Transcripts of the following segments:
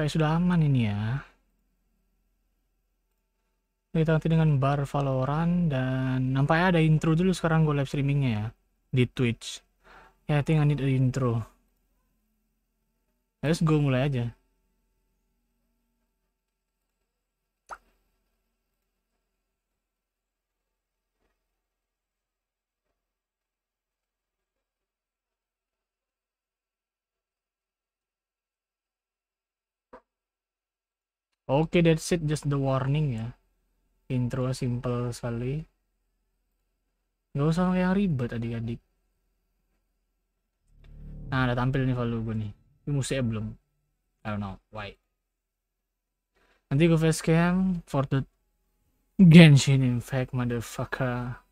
Kayak sudah aman ini ya. nanti dengan bar Valorant dan nampaknya ada intro dulu sekarang gue live streamingnya ya di Twitch. Ya, tinggal I think intro. Let's ya, gue mulai aja. oke okay, that's it just the warning ya intro simple sekali Gak usah yang ribet adik-adik nah ada tampil nih value gue nih ini musiknya belum I don't know why nanti gue facecam for the Genshin Impact motherfucker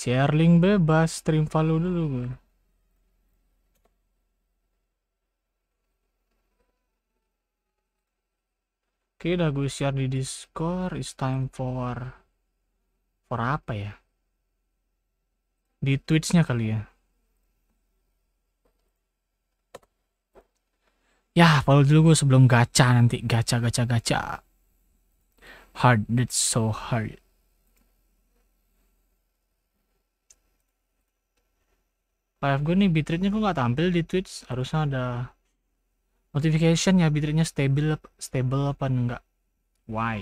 Share link bebas, stream follow dulu gue. Oke, udah gue share di Discord. It's time for for apa ya? Di Twitch-nya kali ya. Ya, follow dulu gue sebelum gacha nanti. Gacha, gacha, gacha. Hard, that's so hard. live gue nih bitrate-nya kok nggak tampil di Twitch harusnya ada notification ya bitrate-nya stable stable apa enggak why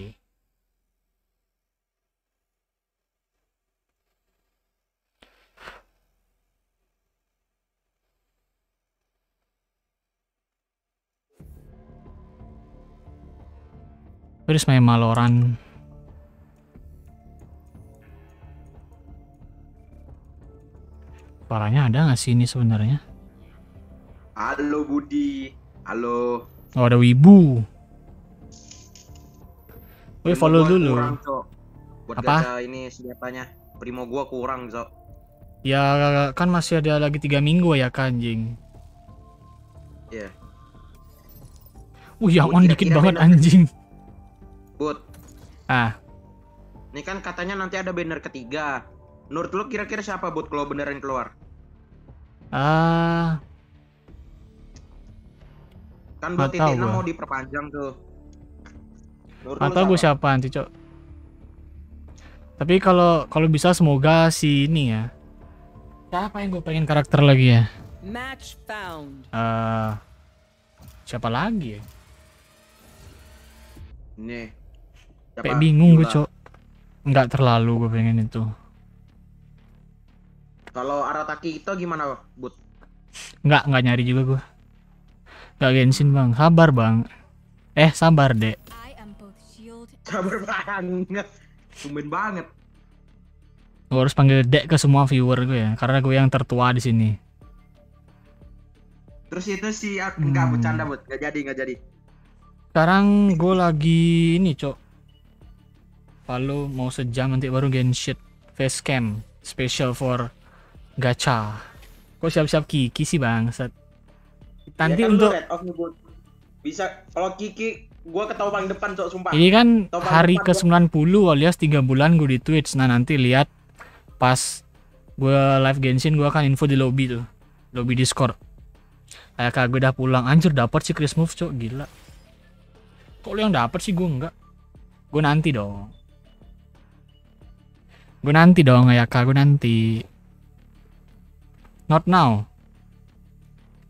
is my Maloran? Suaranya ada nggak sih ini sebenarnya? Halo Budi, halo. Oh ada Wibu. Woi follow dulu. Kurang, so. Buat Apa? ini senjatanya. Primo gua kurang, Cok. So. Ya kan masih ada lagi tiga minggu ya kanjing. Iya. Yeah. Wih, yang on dikit banget anjing. Bud. Ah. Ini kan katanya nanti ada banner ketiga. Menurut lo kira-kira siapa buat kalau beneran keluar? Ah. Uh, kan buat titik mau diperpanjang tuh. Menurut Atau gue siapa nanti, Cok? Tapi kalau kalau bisa semoga si ini ya. Siapa yang gue pengen karakter lagi ya? Match found. Uh, siapa lagi ya? Nih. Kayak bingung gue, Cok. Enggak terlalu gue pengen itu. Kalau arah Arataki itu gimana, Bud? Enggak, enggak nyari juga gua. Gak Genshin, Bang. Sabar, Bang. Eh, sabar, Dek. Sabar banget. Tumben banget. Gue harus panggil Dek ke semua viewer gue ya, karena gue yang tertua di sini. Terus itu si aku hmm. bercanda, Bud. Enggak jadi, nggak jadi. Sekarang gue lagi ini, Cok. Palu mau sejam nanti baru Genshin cam special for gacha kok siap-siap Kiki sih set nanti ya kan untuk bisa kalau Kiki gua ketawa paling depan cok sumpah ini kan hari ke 90 gua. alias tiga bulan gue di Twitch nah nanti lihat pas gue live Genshin gua akan info di lobby tuh lobby Discord kayak kagak gue udah pulang anjir dapat sih Chris Move cok gila kok lu yang dapat sih gua enggak gue nanti dong gue nanti dong ya kak gue nanti Not now.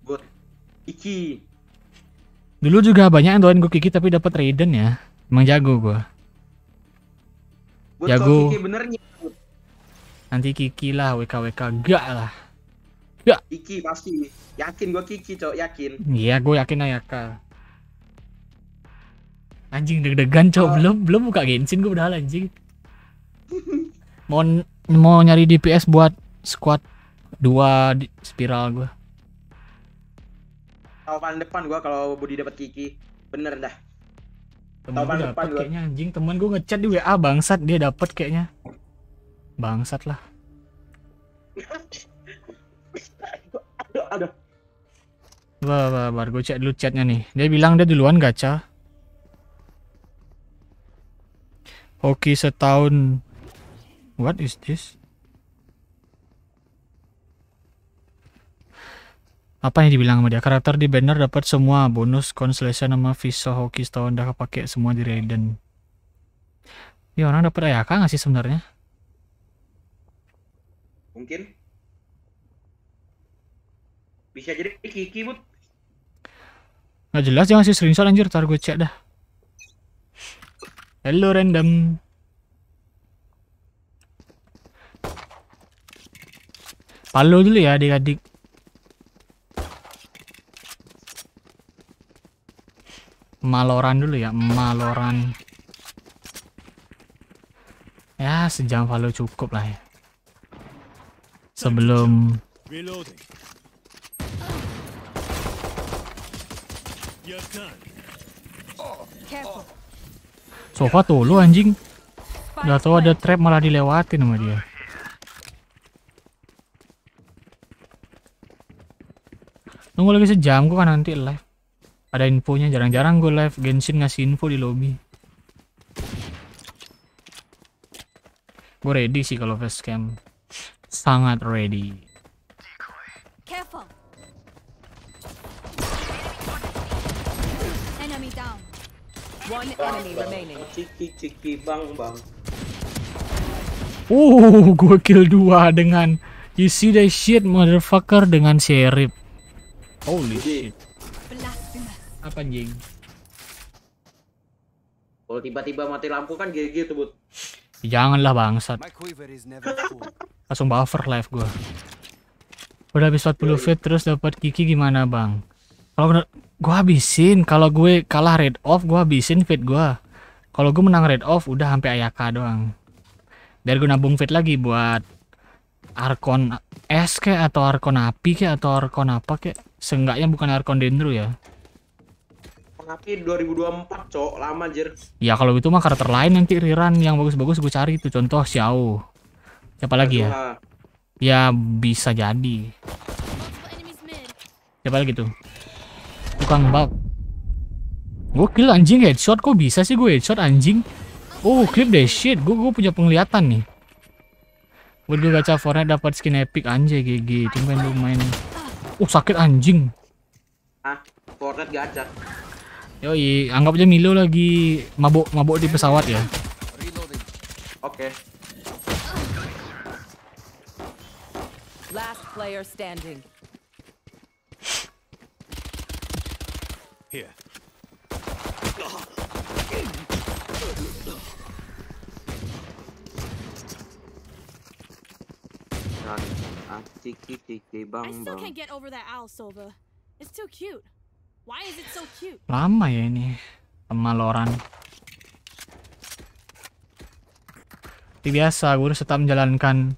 Good. Iki. Dulu juga banyak yang doain gue Kiki tapi dapat Raiden ya. Emang jago gue. jago. Kiki benernya. Nanti Kiki lah, WKWK -WK. gak lah. Gak. Kiki pasti. Yakin gue Kiki, cowok yakin. Iya, gue yakin Ayaka. Anjing deg-degan, cowok Oh. Belum belum buka Genshin gue udah anjing. mau mau nyari DPS buat squad dua di spiral gue paling depan gue kalau Budi dapat Kiki bener dah temen gue dapet gua. kayaknya anjing temen gue ngechat di WA bangsat dia dapat kayaknya bangsat lah aduh aduh Wah, wah, bar gue cek dulu chatnya nih. Dia bilang dia duluan gacha. Hoki setahun. What is this? apa yang dibilang sama dia karakter di banner dapat semua bonus constellation sama visa hoki setahun dah kepake semua di Raiden ya orang dapat Ayaka nggak sih sebenarnya mungkin bisa jadi Kiki but nggak jelas jangan sih screenshot anjir tar gue cek dah hello random Palo dulu ya adik-adik Maloran dulu ya, Maloran. Ya, sejam Valo cukup lah ya. Sebelum Sofa tuh lu anjing. Gak tau ada trap malah dilewatin sama dia. Nunggu lagi sejam gue kan nanti live ada infonya jarang-jarang gue live Genshin ngasih info di lobby gue ready sih kalau cam, sangat ready Careful. Uh, gue kill dua dengan you see the shit motherfucker dengan sheriff. Holy shit. Apa anjing? Kalau tiba-tiba mati lampu kan gede tuh, Bud. Janganlah bangsat. Langsung buffer live gua. Udah habis 40 iya, iya. feet terus dapat kiki gimana, Bang? Kalau gua habisin, kalau gue kalah red off, gua habisin feed gua. Kalau gue menang red off udah sampai Ayaka doang. Biar gue nabung fit lagi buat Arkon S kek atau Arkon api kek atau Arkon apa kek. Seenggaknya bukan Arkon Dendro ya tapi 2024 cok lama jir ya kalau itu mah karakter lain nanti Riran yang bagus-bagus gue cari itu contoh Xiao siapa lagi ya ya bisa jadi siapa lagi tuh tukang bug gue kill anjing headshot kok bisa sih gue headshot anjing oh clip deh shit gue gue punya penglihatan nih buat gue gacha Fortnite dapat skin epic anjay GG Tungguin lu main oh sakit anjing ah Fortnite gacha Yoi, anggap aja Milo lagi mabuk-mabuk di pesawat ya. Oke. Okay. Last player standing. Here. Nah, ah, tiki tiki bang bang. I still can't get over that owl, Silva. It's too cute. Lama ya ini pemaloran. Loran. Seperti biasa, gue harus tetap menjalankan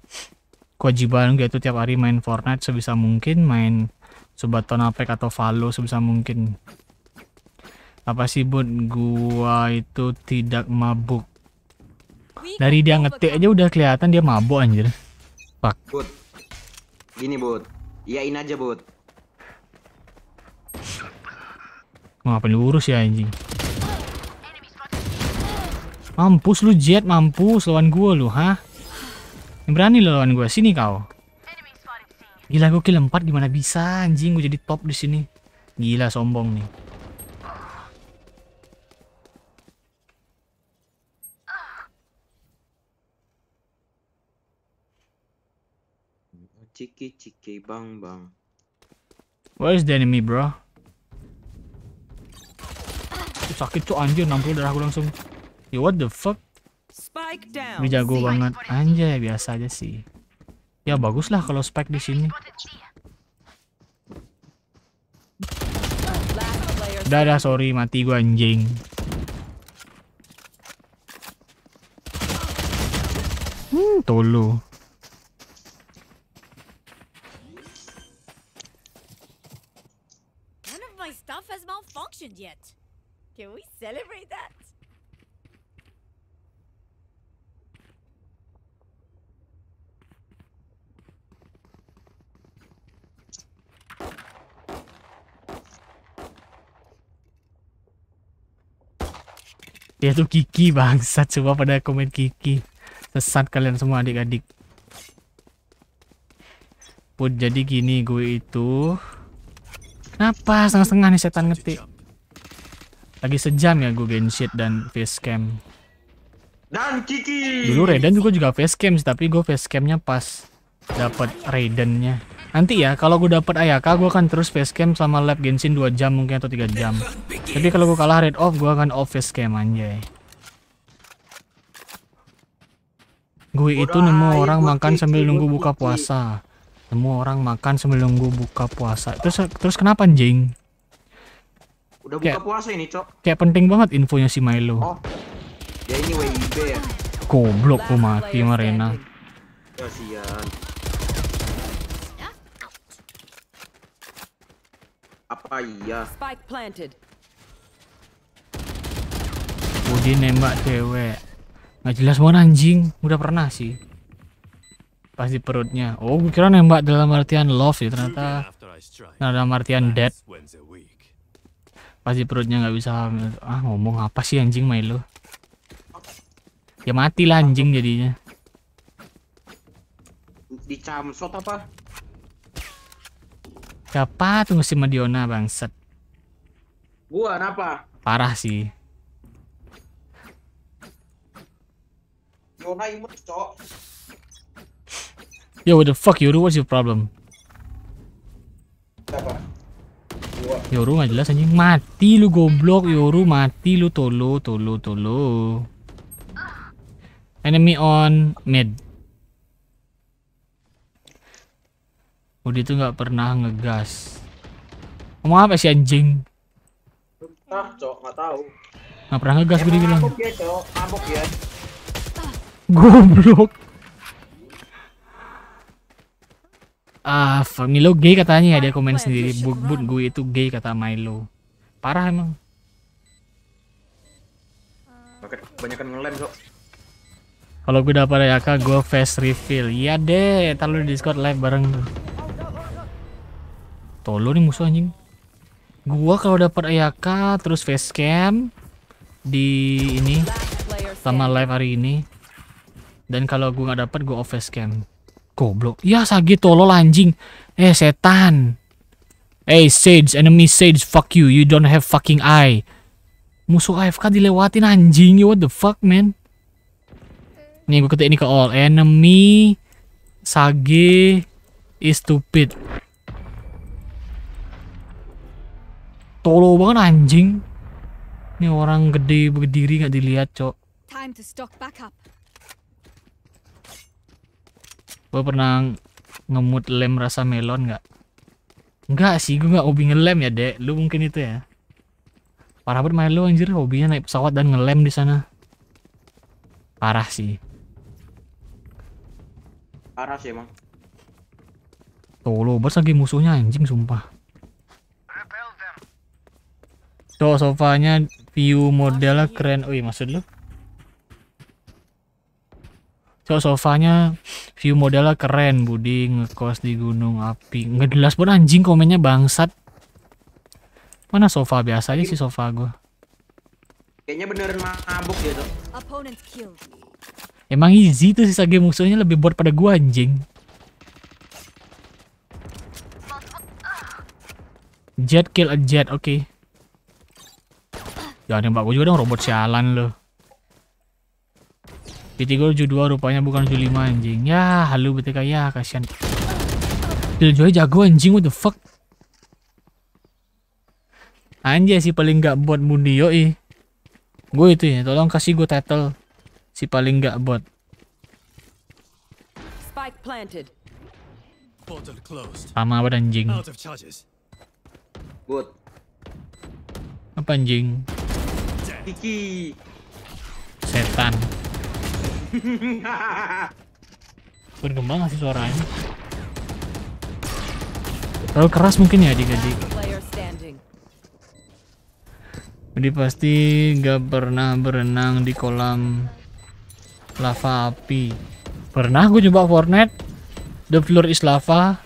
kewajiban gue itu tiap hari main Fortnite sebisa mungkin, main Subaton apex atau Valo sebisa mungkin. Apa sih bun gua itu tidak mabuk? Dari dia ngetik aja udah kelihatan dia mabuk anjir. Pak. Bud. Gini, Bud. Iyain aja, Bud. Ngapain lurus ya anjing? Mampus lu jet, mampus lawan gue lu, hah Yang berani lu lawan gua, sini kau. Gila gue kill 4 gimana bisa anjing gue jadi top di sini. Gila sombong nih. Ciki ciki bang bang. Where is the enemy, bro? sakit cok anjir 60 darah gue langsung Yo, ya, what the fuck ini jago banget anjay biasa aja sih ya bagus lah kalau spek di sini udah dah sorry mati gua anjing hmm tolu None of Can we celebrate that? Dia ya tuh Kiki bangsat coba pada komen Kiki. Sesat kalian semua adik-adik. Put jadi gini gue itu. Kenapa setengah-setengah nih setan ngetik? Lagi sejam ya gue genshit dan Facecam. Dan Kiki. Dulu Raiden juga juga Facecam sih, tapi gue Facecamnya pas dapat Raidennya. Nanti ya, kalau gue dapat Ayaka, gue akan terus facecam sama lab Genshin 2 jam mungkin atau 3 jam. Tapi kalau gue kalah red off, gue akan off facecam anjay. Gue itu nemu orang makan sambil nunggu buka puasa. Nemu orang makan sambil nunggu buka puasa. Terus terus kenapa anjing? Udah buka kayak, puasa ini, Cok. Kayak penting banget infonya si Milo. Oh. Ya ini WIB ya. Goblok lu mati Marina. Kasihan. Ya, Apa iya? Spike planted. udin oh, nembak cewek. Nggak jelas mau anjing. Udah pernah sih. Pas di perutnya. Oh, gue kira nembak dalam artian love ya ternyata. Nah, dalam artian dead pasti perutnya nggak bisa hamil ah ngomong apa sih anjing Milo ya mati lah anjing jadinya dicamsot apa siapa tuh si Madiona bangset gua kenapa parah sih Madiona imut cok Yo, what the fuck, yuru What's your problem? Apa? Ya Yoru nggak jelas anjing. Mati lu goblok, Yoru mati lu tolo tolo tolo. Enemy on mid. Udi oh, itu nggak pernah ngegas. Ngomong apa sih anjing? Entah, cok, nggak tahu. Nggak pernah ngegas gue bilang ya, cok. ya. Goblok. ah uh, Milo gay katanya ya dia komen sendiri but, but gue itu gay kata Milo parah emang ah. Banyak ngelem kok kalau gue dapat kak gue face refill. iya deh taruh di discord live bareng tuh tolong nih musuh anjing gua kalau dapat ayaka terus face facecam di ini sama live hari ini dan kalau gua nggak dapat gua off facecam Goblok. Ya sagi tolol anjing. Eh setan. Eh hey, Sage, enemy Sage, fuck you. You don't have fucking eye. Musuh AFK dilewatin anjing. What the fuck, man? Nih gue ketik ini ke all. Enemy Sage is stupid. Tolol banget anjing. Ini orang gede berdiri nggak dilihat, Cok. Gue pernah ngemut lem rasa melon nggak? Enggak sih, gue nggak hobi ngelem ya, Dek. Lu mungkin itu ya. Parah banget main lu anjir, hobinya naik pesawat dan ngelem di sana. Parah sih. Parah sih, emang. Tuh, lo bers lagi musuhnya anjing, sumpah. Tuh, sofanya view modelnya keren. Wih, maksud lu? so sofanya view modelnya keren Budi ngekos di gunung api nggak jelas pun anjing komennya bangsat mana sofa biasa sih sofa gua kayaknya beneran mabuk gitu emang easy tuh sisa game musuhnya lebih buat pada gua anjing jet kill a jet oke okay. jangan nembak gua juga dong robot sialan loh jadi kalau Juli rupanya bukan Juli lima anjing. Ya, halu BTK ya, kasihan. Juli jual jago anjing what the fuck. Anjay si paling gak buat yo ih. Gue itu ya, tolong kasih gue title si paling gak buat. Spike planted. Sama apa anjing? Good. Apa anjing? Kiki. Setan. berkembang sih suaranya terlalu keras mungkin ya adik-adik jadi ya, pasti nggak pernah berenang di kolam lava api pernah gue coba Fortnite the floor is lava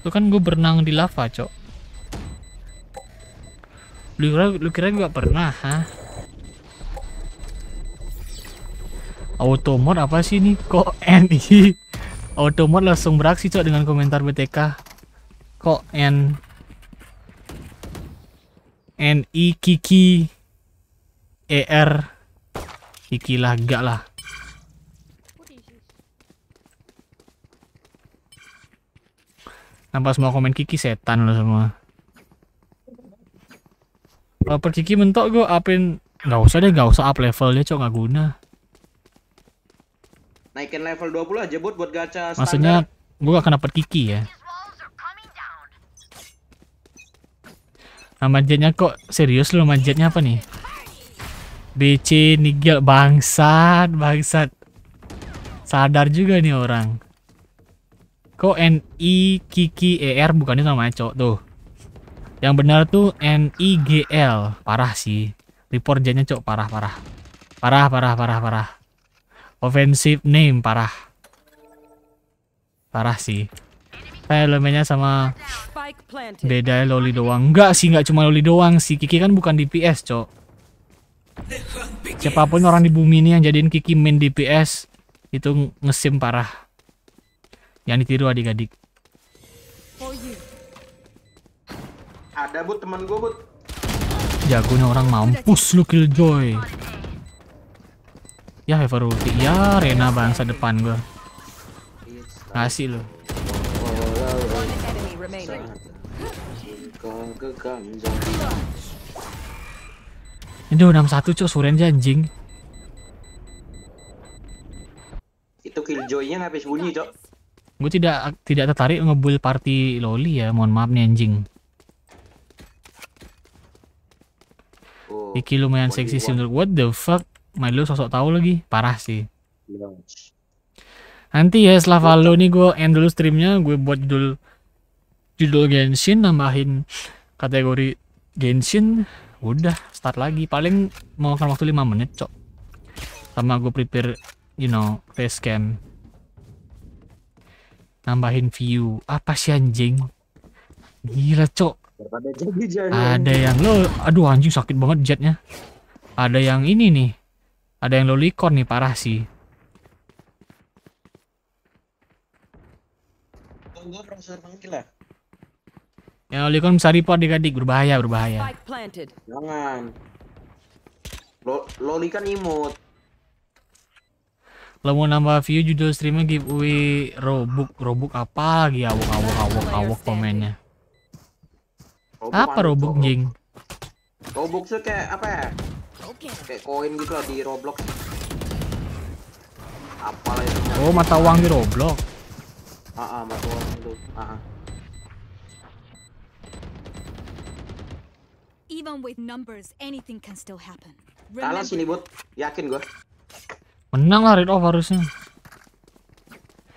itu kan gue berenang di lava cok lu kira lu kira gue gak pernah ha mod apa sih ini? Kok auto mod langsung beraksi cok dengan komentar BTK. Kok N N I Kiki e, R Kiki lah enggak lah. Nampak semua komen Kiki setan lo semua. Kalau per Kiki mentok gue apin nggak usah deh nggak usah up level dia cok nggak guna. Naikin level 20 aja buat buat gacha standar. Maksudnya gue akan dapat kiki ya. nah manjatnya kok serius lu manjatnya apa nih? Bc Nigel bangsat bangsat. Sadar juga nih orang. Kok N NI Kiki e r bukannya sama cok tuh. Yang benar tuh N G l Parah sih. Report jadinya cok parah parah. Parah parah parah parah. Offensive name parah. Parah sih. Kayak elemennya sama beda ya, loli doang. Enggak sih, enggak cuma loli doang sih. Kiki kan bukan DPS, Cok. Siapapun orang di bumi ini yang jadiin Kiki main DPS itu ngesim parah. Yang ditiru adik-adik. Ada but teman gue but. Jagonya orang mampus lu Killjoy. Ya Heaver ulti. Ya Rena bangsa depan gue. Kasih lo. Ini udah 61 cok Surenja anjing. Itu killjoy-nya habis bunyi, Cok. Gue tidak tidak tertarik ngebul party loli ya, mohon maaf nih anjing. Oh, Iki lumayan seksi sih menurut what the fuck Milo sosok tahu lagi parah sih iya. nanti ya setelah Valo nih gue end dulu streamnya gue buat judul judul Genshin nambahin kategori Genshin udah start lagi paling mau kan waktu 5 menit cok sama gue prepare you know face cam nambahin view apa sih anjing gila cok ada yang lo aduh anjing sakit banget jetnya ada yang ini nih ada yang lolicon nih, parah sih. Ya, lolicon bisa report adik-adik, berbahaya, berbahaya. Jangan. Lo loli kan imut. Lo mau nambah view judul streamnya giveaway robuk robuk apa lagi awok awok awok awok komennya. Robuk apa robuk jing? Robuk tuh kayak apa ya? kayak koin gitu lah di Roblox apalah itu oh mata uang di Roblox ah, ah mata uang itu ah, ah. Even with numbers, anything can still happen. Kalah sini bot, yakin gua. Menang lah Red harusnya.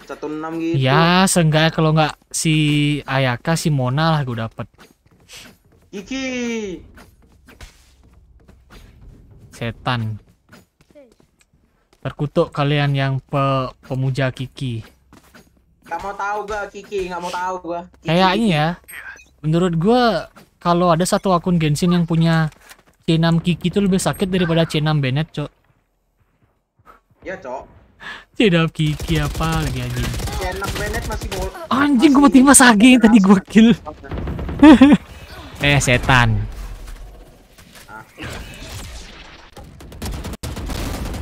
Satu enam gitu. Ya, seenggaknya kalau nggak si Ayaka si Mona lah gua dapat. Iki setan terkutuk kalian yang pe pemuja Kiki nggak mau tahu gua Kiki, nggak mau tahu gua. Kiki. Kayaknya ya. Menurut gua kalau ada satu akun Genshin yang punya C6 Kiki itu lebih sakit daripada C6 Bennett, Cok. Ya, Cok. C6 Kiki apa lagi anjing? C6 Bennett masih mau Anjing gua mati mas ageng tadi gua kill. eh, setan.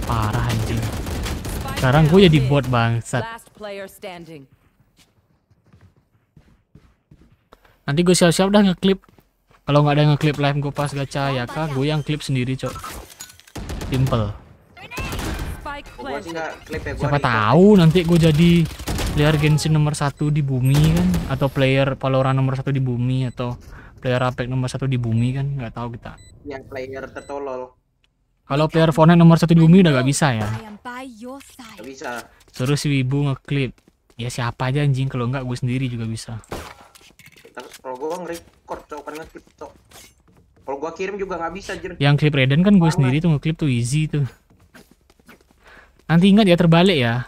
parah anjing sekarang gue jadi bot bangsat nanti gue siap-siap dah ngeklip kalau nggak ada ngeklip live gue pas gacha ya kak gue yang klip sendiri cok simple ya, siapa tahu nanti gue jadi player Genshin nomor satu di bumi kan atau player Valorant nomor satu di bumi atau player Apex nomor satu di bumi kan nggak tahu kita yang player tertolol kalau player Fortnite nomor satu di bumi udah gak bisa ya. Gak bisa. Suruh si Wibu ngeklip. Ya siapa aja anjing kalau enggak gue sendiri juga bisa. kalau gue ngerecord cok kan ngeklip cok. Kalau gue kirim juga nggak bisa jer. Yang klip Reden kan gue sendiri tuh ngeklip tuh easy tuh. Nanti ingat ya terbalik ya.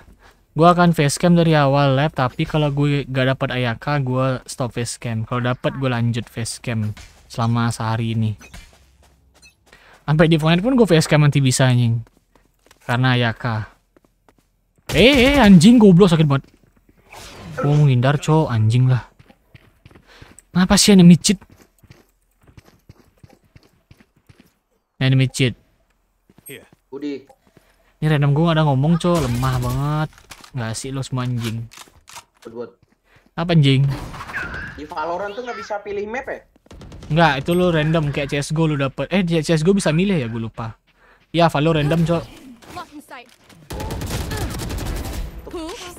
Gue akan facecam dari awal lab tapi kalau gue gak dapat Ayaka gue stop facecam. Kalau dapat gue lanjut facecam selama sehari ini. Sampai di pengen pun gue VSK nanti bisa anjing. Karena Ayaka. Eh, eh, eh anjing goblok sakit banget. Gue mau ngindar co, anjing lah. Kenapa sih enemy cheat? Enemy cheat. Budi. Ini random gue ada ngomong co, lemah banget. Gak sih lo semua anjing. Apa anjing? Di Valorant tuh nggak bisa pilih map ya? Enggak, itu lo random kayak CSGO lo dapet. Eh, di CSGO bisa milih ya, gue lupa. Ya, Valo random, Cok.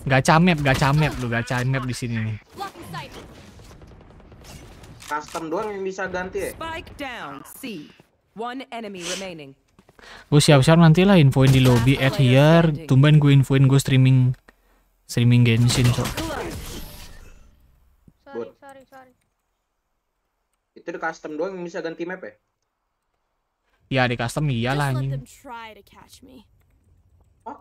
Gacha map, gacha map lu, gacha map di sini nih. Custom doang yang bisa ganti ya? Spike down C. One enemy remaining. Gue siap-siap nanti lah infoin di lobby at here. Tumben gue infoin gue streaming streaming Genshin, Cok. Itu di custom doang yang bisa ganti map ya? Ya di custom iyalah ini Oh.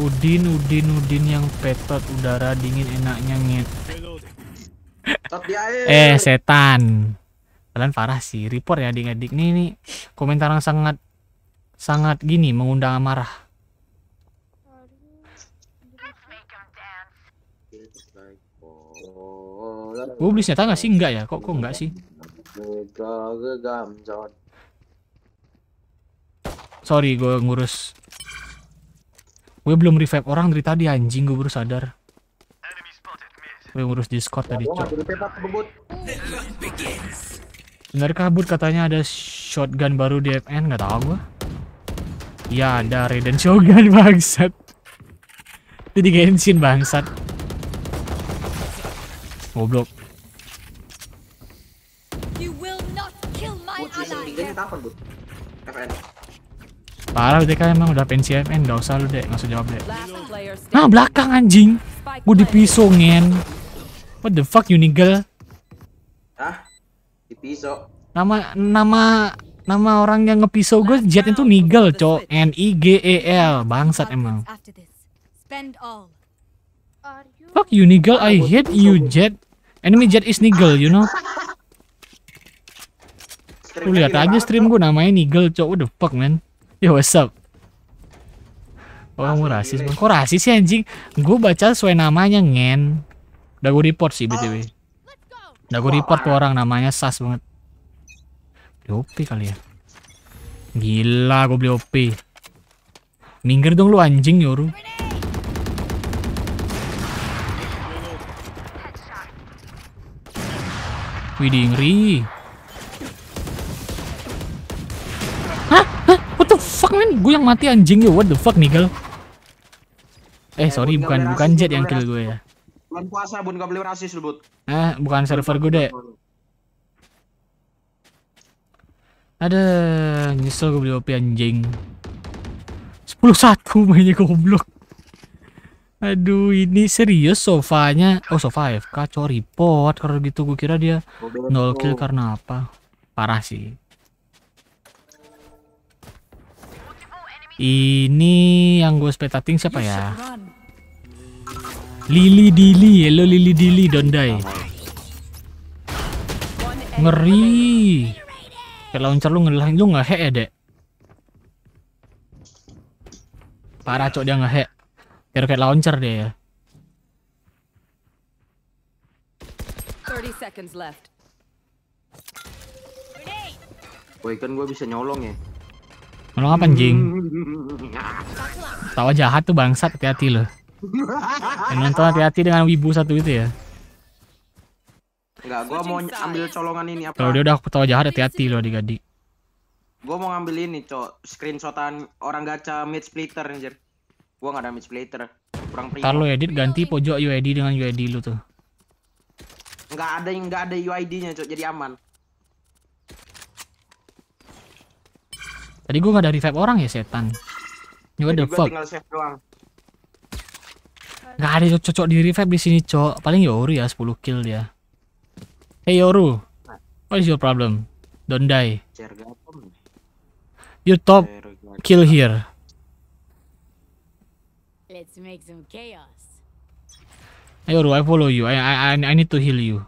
Udin, Udin, Udin yang petot udara dingin enaknya ngit. Eh. eh setan. Kalian parah sih, report ya adik-adik. Nih nih komentar yang sangat sangat gini mengundang amarah. Gue oh, beli senjata nggak sih? Enggak ya? Kok kok nggak sih? Sorry, gue ngurus. Gue belum revive orang dari tadi anjing gue baru sadar. Gue ngurus Discord tadi, cok. Benar kabut katanya ada shotgun baru di FN, nggak tahu gue. Ya ada Raiden shotgun bangsat. Jadi bangsat. Goblok. You will not kill my Parah udah kan emang udah pensi MN enggak usah lu deh, langsung jawab deh. Nah, belakang anjing. Gua dipisongin. What the fuck you nigel? Hah? Dipiso. Nama nama nama orang yang ngepiso gue jet itu nigel, cok. N I G E L, bangsat emang. Are Fuck you, Nigel. I hate you, Jet. Enemy Jet is Nigel, you know. Lu lihat aja stream gue namanya Nigel, cok. What the fuck, man? Yo, what's up? Oh, kamu rasis, bang. Kok rasis sih, anjing? Gue baca sesuai namanya, ngen. Udah gue report sih, BTW. Oh, Udah gue report tuh orang namanya sas banget. Beli OP kali ya. Gila, gue beli OP. Minggir dong lu anjing, Yoru. Widih, ngeri. Hah? What the fuck, man? Gue yang mati anjing ya. What the fuck, Nigel? Eh, eh sorry, bukan bukan Jet yang kill gue ya. Bulan puasa, Bun. Gak beli rasis, lu Eh, bukan server gue, deh. Ada nyesel gue beli OP anjing. 10 satu mainnya goblok. Aduh, ini serius sofanya. Oh, sofa AFK, cowok report. Kalau gitu gue kira dia oh, nol kill karena apa? Parah sih. Ini yang gue spectating siapa ya? Lili Dili, hello Lili Dili, don't die. Ngeri. Kayak launcher lu ngelahin lu ngehack ya, Dek. Parah cok dia hek Kayak launcher dia ya. 30 left. Woi kan gue bisa nyolong ya. Nyolong apa anjing? Tawa jahat tuh bangsat hati-hati loh. Yang nonton hati-hati dengan wibu satu itu ya. Enggak, Gue mau ambil colongan ini apa? Kalau dia udah ketawa jahat hati-hati loh adik-adik. Gue mau ngambil ini, Cok. Screenshotan orang gacha mid splitter anjir. Gua nggak ada match player. Kurang prima. edit ganti pojok UID dengan UID lu tuh. Nggak ada yang nggak ada UID-nya, Cok. Jadi aman. Tadi gua nggak ada revive orang ya, setan. Ini the fuck. tinggal save doang. Gak ada cocok di revive di sini, Cok. Paling Yoru ya 10 kill dia. Hey Yoru. What is your problem? Don't die. You top kill here. Let's make some chaos. Yoru, I follow you. I I I need to heal you.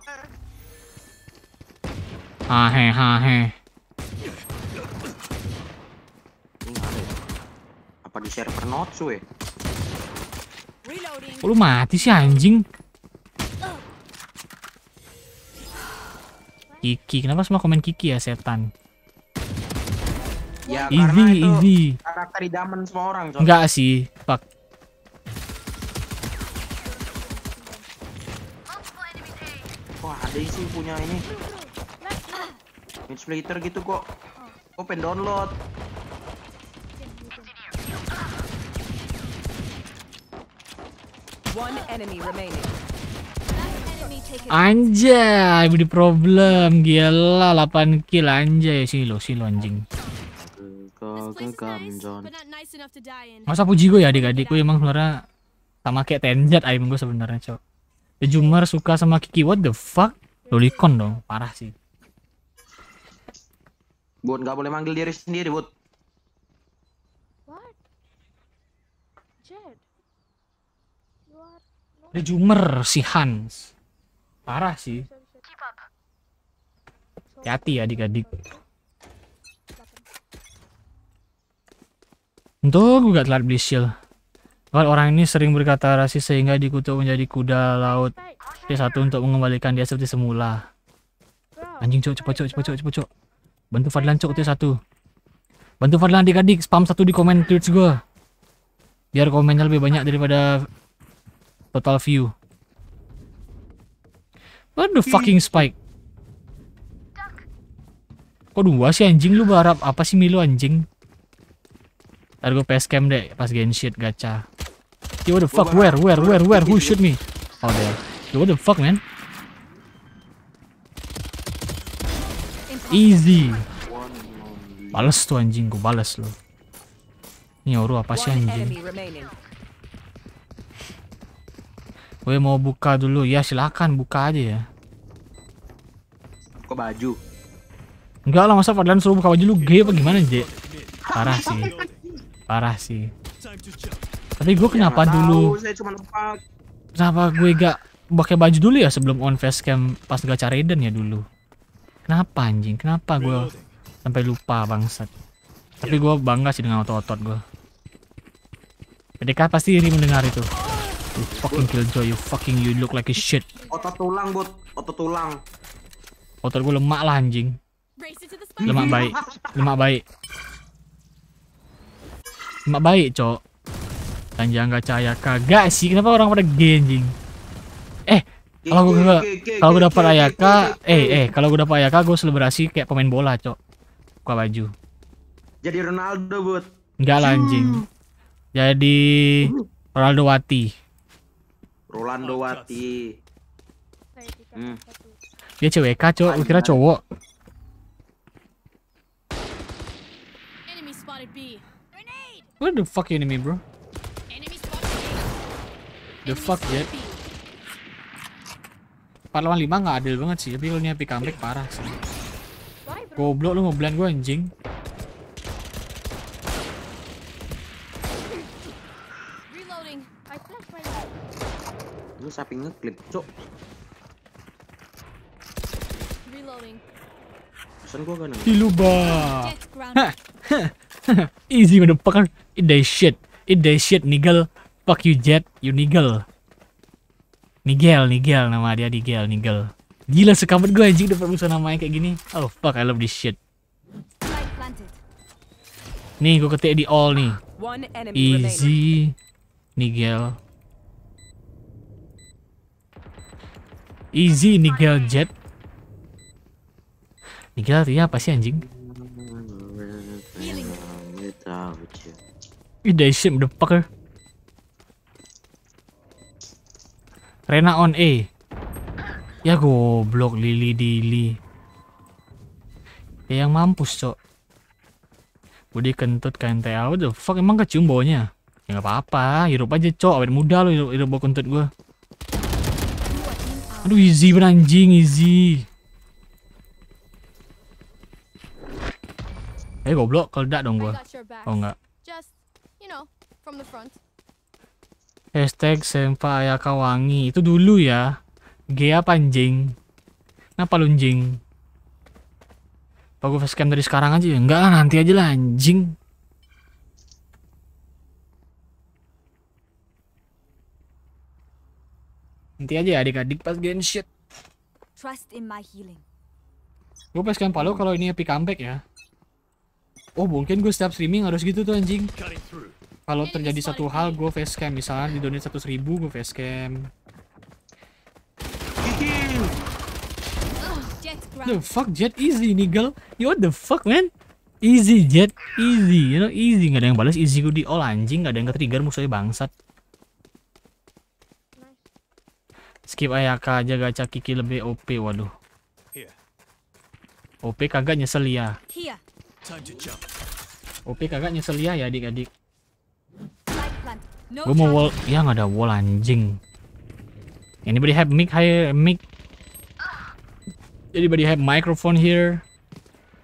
Ah he ah he. Apa di server Notsu ya? Kok lu mati sih anjing? Kiki, kenapa semua komen Kiki ya setan? Ya, easy, karena itu easy. karakter idaman semua orang. Enggak sih, pak. ada isi punya ini Midsplater gitu kok Kok pengen download Anjay, body problem gila 8 kill anjay sini lo, sini lo anjing. Masa puji gue ya adik-adik gue emang sebenarnya sama kayak Tenjat aim gue sebenarnya, Cok. The Jumar suka sama Kiki what the fuck? Lolicon dong, parah sih. Bud, nggak boleh manggil diri sendiri, Bud. What? Jed. Ada Jumer, si Hans. Parah sih. Hati-hati ya adik-adik. Untung gue gak telat beli shield. Soal orang ini sering berkata rasis sehingga dikutuk menjadi kuda laut Dia satu untuk mengembalikan dia seperti semula. Anjing cok cepat cok cepat cok cepat cok. Bantu Fadlan cok t satu. Bantu Fadlan adik-adik, spam satu di komen tweets gue. Biar komennya lebih banyak daripada total view. What the fucking spike? Kok dua sih anjing lu berharap apa sih Milo anjing? Ntar gue cam deh pas shit gacha. Yo, what the fuck? Where? Where? Where? Where? Who shoot me? Oh, there. Yo, what the fuck, man? Easy. Balas tuh anjing, gue balas lo. Ini Oru apa sih anjing? Gue mau buka dulu. Ya, silakan buka aja ya. Kok baju? Enggak lah, masa padahal suruh buka baju lu gay apa gimana, Je? Parah sih parah sih tapi gue kenapa ya, dulu kenapa gue gak pakai baju dulu ya sebelum on cam pas gacha Raiden ya dulu kenapa anjing kenapa gue sampai lupa bangsat tapi gue bangga sih dengan otot-otot gue PDK pasti ini mendengar itu you fucking killjoy you fucking you look like a shit otot tulang bot otot tulang otot gue lemak lah anjing lemak baik lemak baik Mak baik, cok. jangan nggak cahaya kagak sih. Kenapa orang pada genjing Eh, kalau gue kalau gue dapat Ayaka, eh eh kalau gue dapat Ayaka gue selebrasi kayak pemain bola, cok. Buka baju. Jadi Ronaldo, buat. Enggak lah hmm. Jadi Ronaldo Wati. Rolando oh, Wati. Hmm. Dia cewek cok, kira cowok. Where the fuck you enemy, bro? The fuck, yet? Parlawan lawan lima nggak adil banget sih, tapi kalau ini happy comeback parah sih. Goblok lu mau belan gue anjing. Ini sapi ngeklip, cok. Reloading. Pesan gua kan. Hiluba. Easy motherfucker. Eat they shit. Eat they shit, nigel. Fuck you, Jet. You nigel. Nigel, Nigel. Nama dia Nigel, Nigel. Gila, suka gue anjing dapat musuh namanya kayak gini. Oh, fuck. I love this shit. Nih, gue ketik di all nih. Easy. Nigel. Easy Nigel Jet. Nigel artinya apa sih anjing? Ih, that shit, the ya. Rena on A. Ya goblok Lili Dili. Ya yang mampus, Cok. Budi kentut kain teh what the fuck emang kecium baunya? Ya nggak apa-apa, hirup aja, Cok. Awet muda lo hirup, hirup bau kentut gua. Aduh, easy beranjing, easy. Eh goblok, keledak dong gua. Oh enggak. Hashtag senpai Ayaka Wangi. Itu dulu ya. gea panjing. Napa Kenapa lunjing? Apa gue facecam dari sekarang aja ya? Enggak lah, nanti aja lah anjing. Nanti aja ya adik-adik pas shit. Trust in my healing. Gue facecam palo kalau ini epic comeback ya. Oh mungkin gue setiap streaming harus gitu tuh anjing. Cutting through kalau terjadi satu hal gue facecam misalnya di donate satu seribu gue facecam the fuck jet easy nigel you what the fuck man easy jet easy you know easy nggak ada yang balas easy gue di all anjing nggak ada yang ketrigger musuhnya bangsat skip ayaka aja gacha kiki lebih op waduh op kagak nyesel ya op kagak nyesel ya ya adik-adik Gua gue mau wall, ya nggak ada wall anjing. Anybody have mic? Hi, mic. Anybody have microphone here?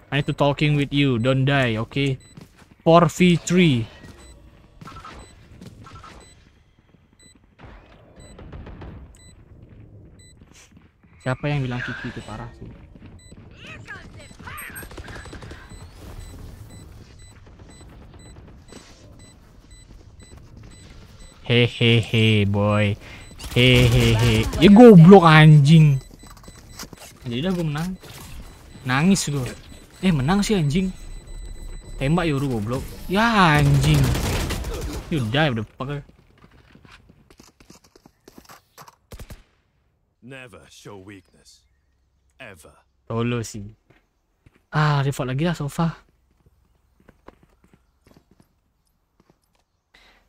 I need to talking with you. Don't die, okay? 4v3. Siapa yang bilang Kiki itu parah sih? Hehehe boy. Hehehe. Ya goblok anjing. Jadi ya dah gue menang. Nangis gue. Eh menang sih anjing. Tembak yuru ya, goblok. Ya anjing. You ya die udah pakai. Never show weakness. Ever. Tolo sih. Ah, default lagi lah sofa.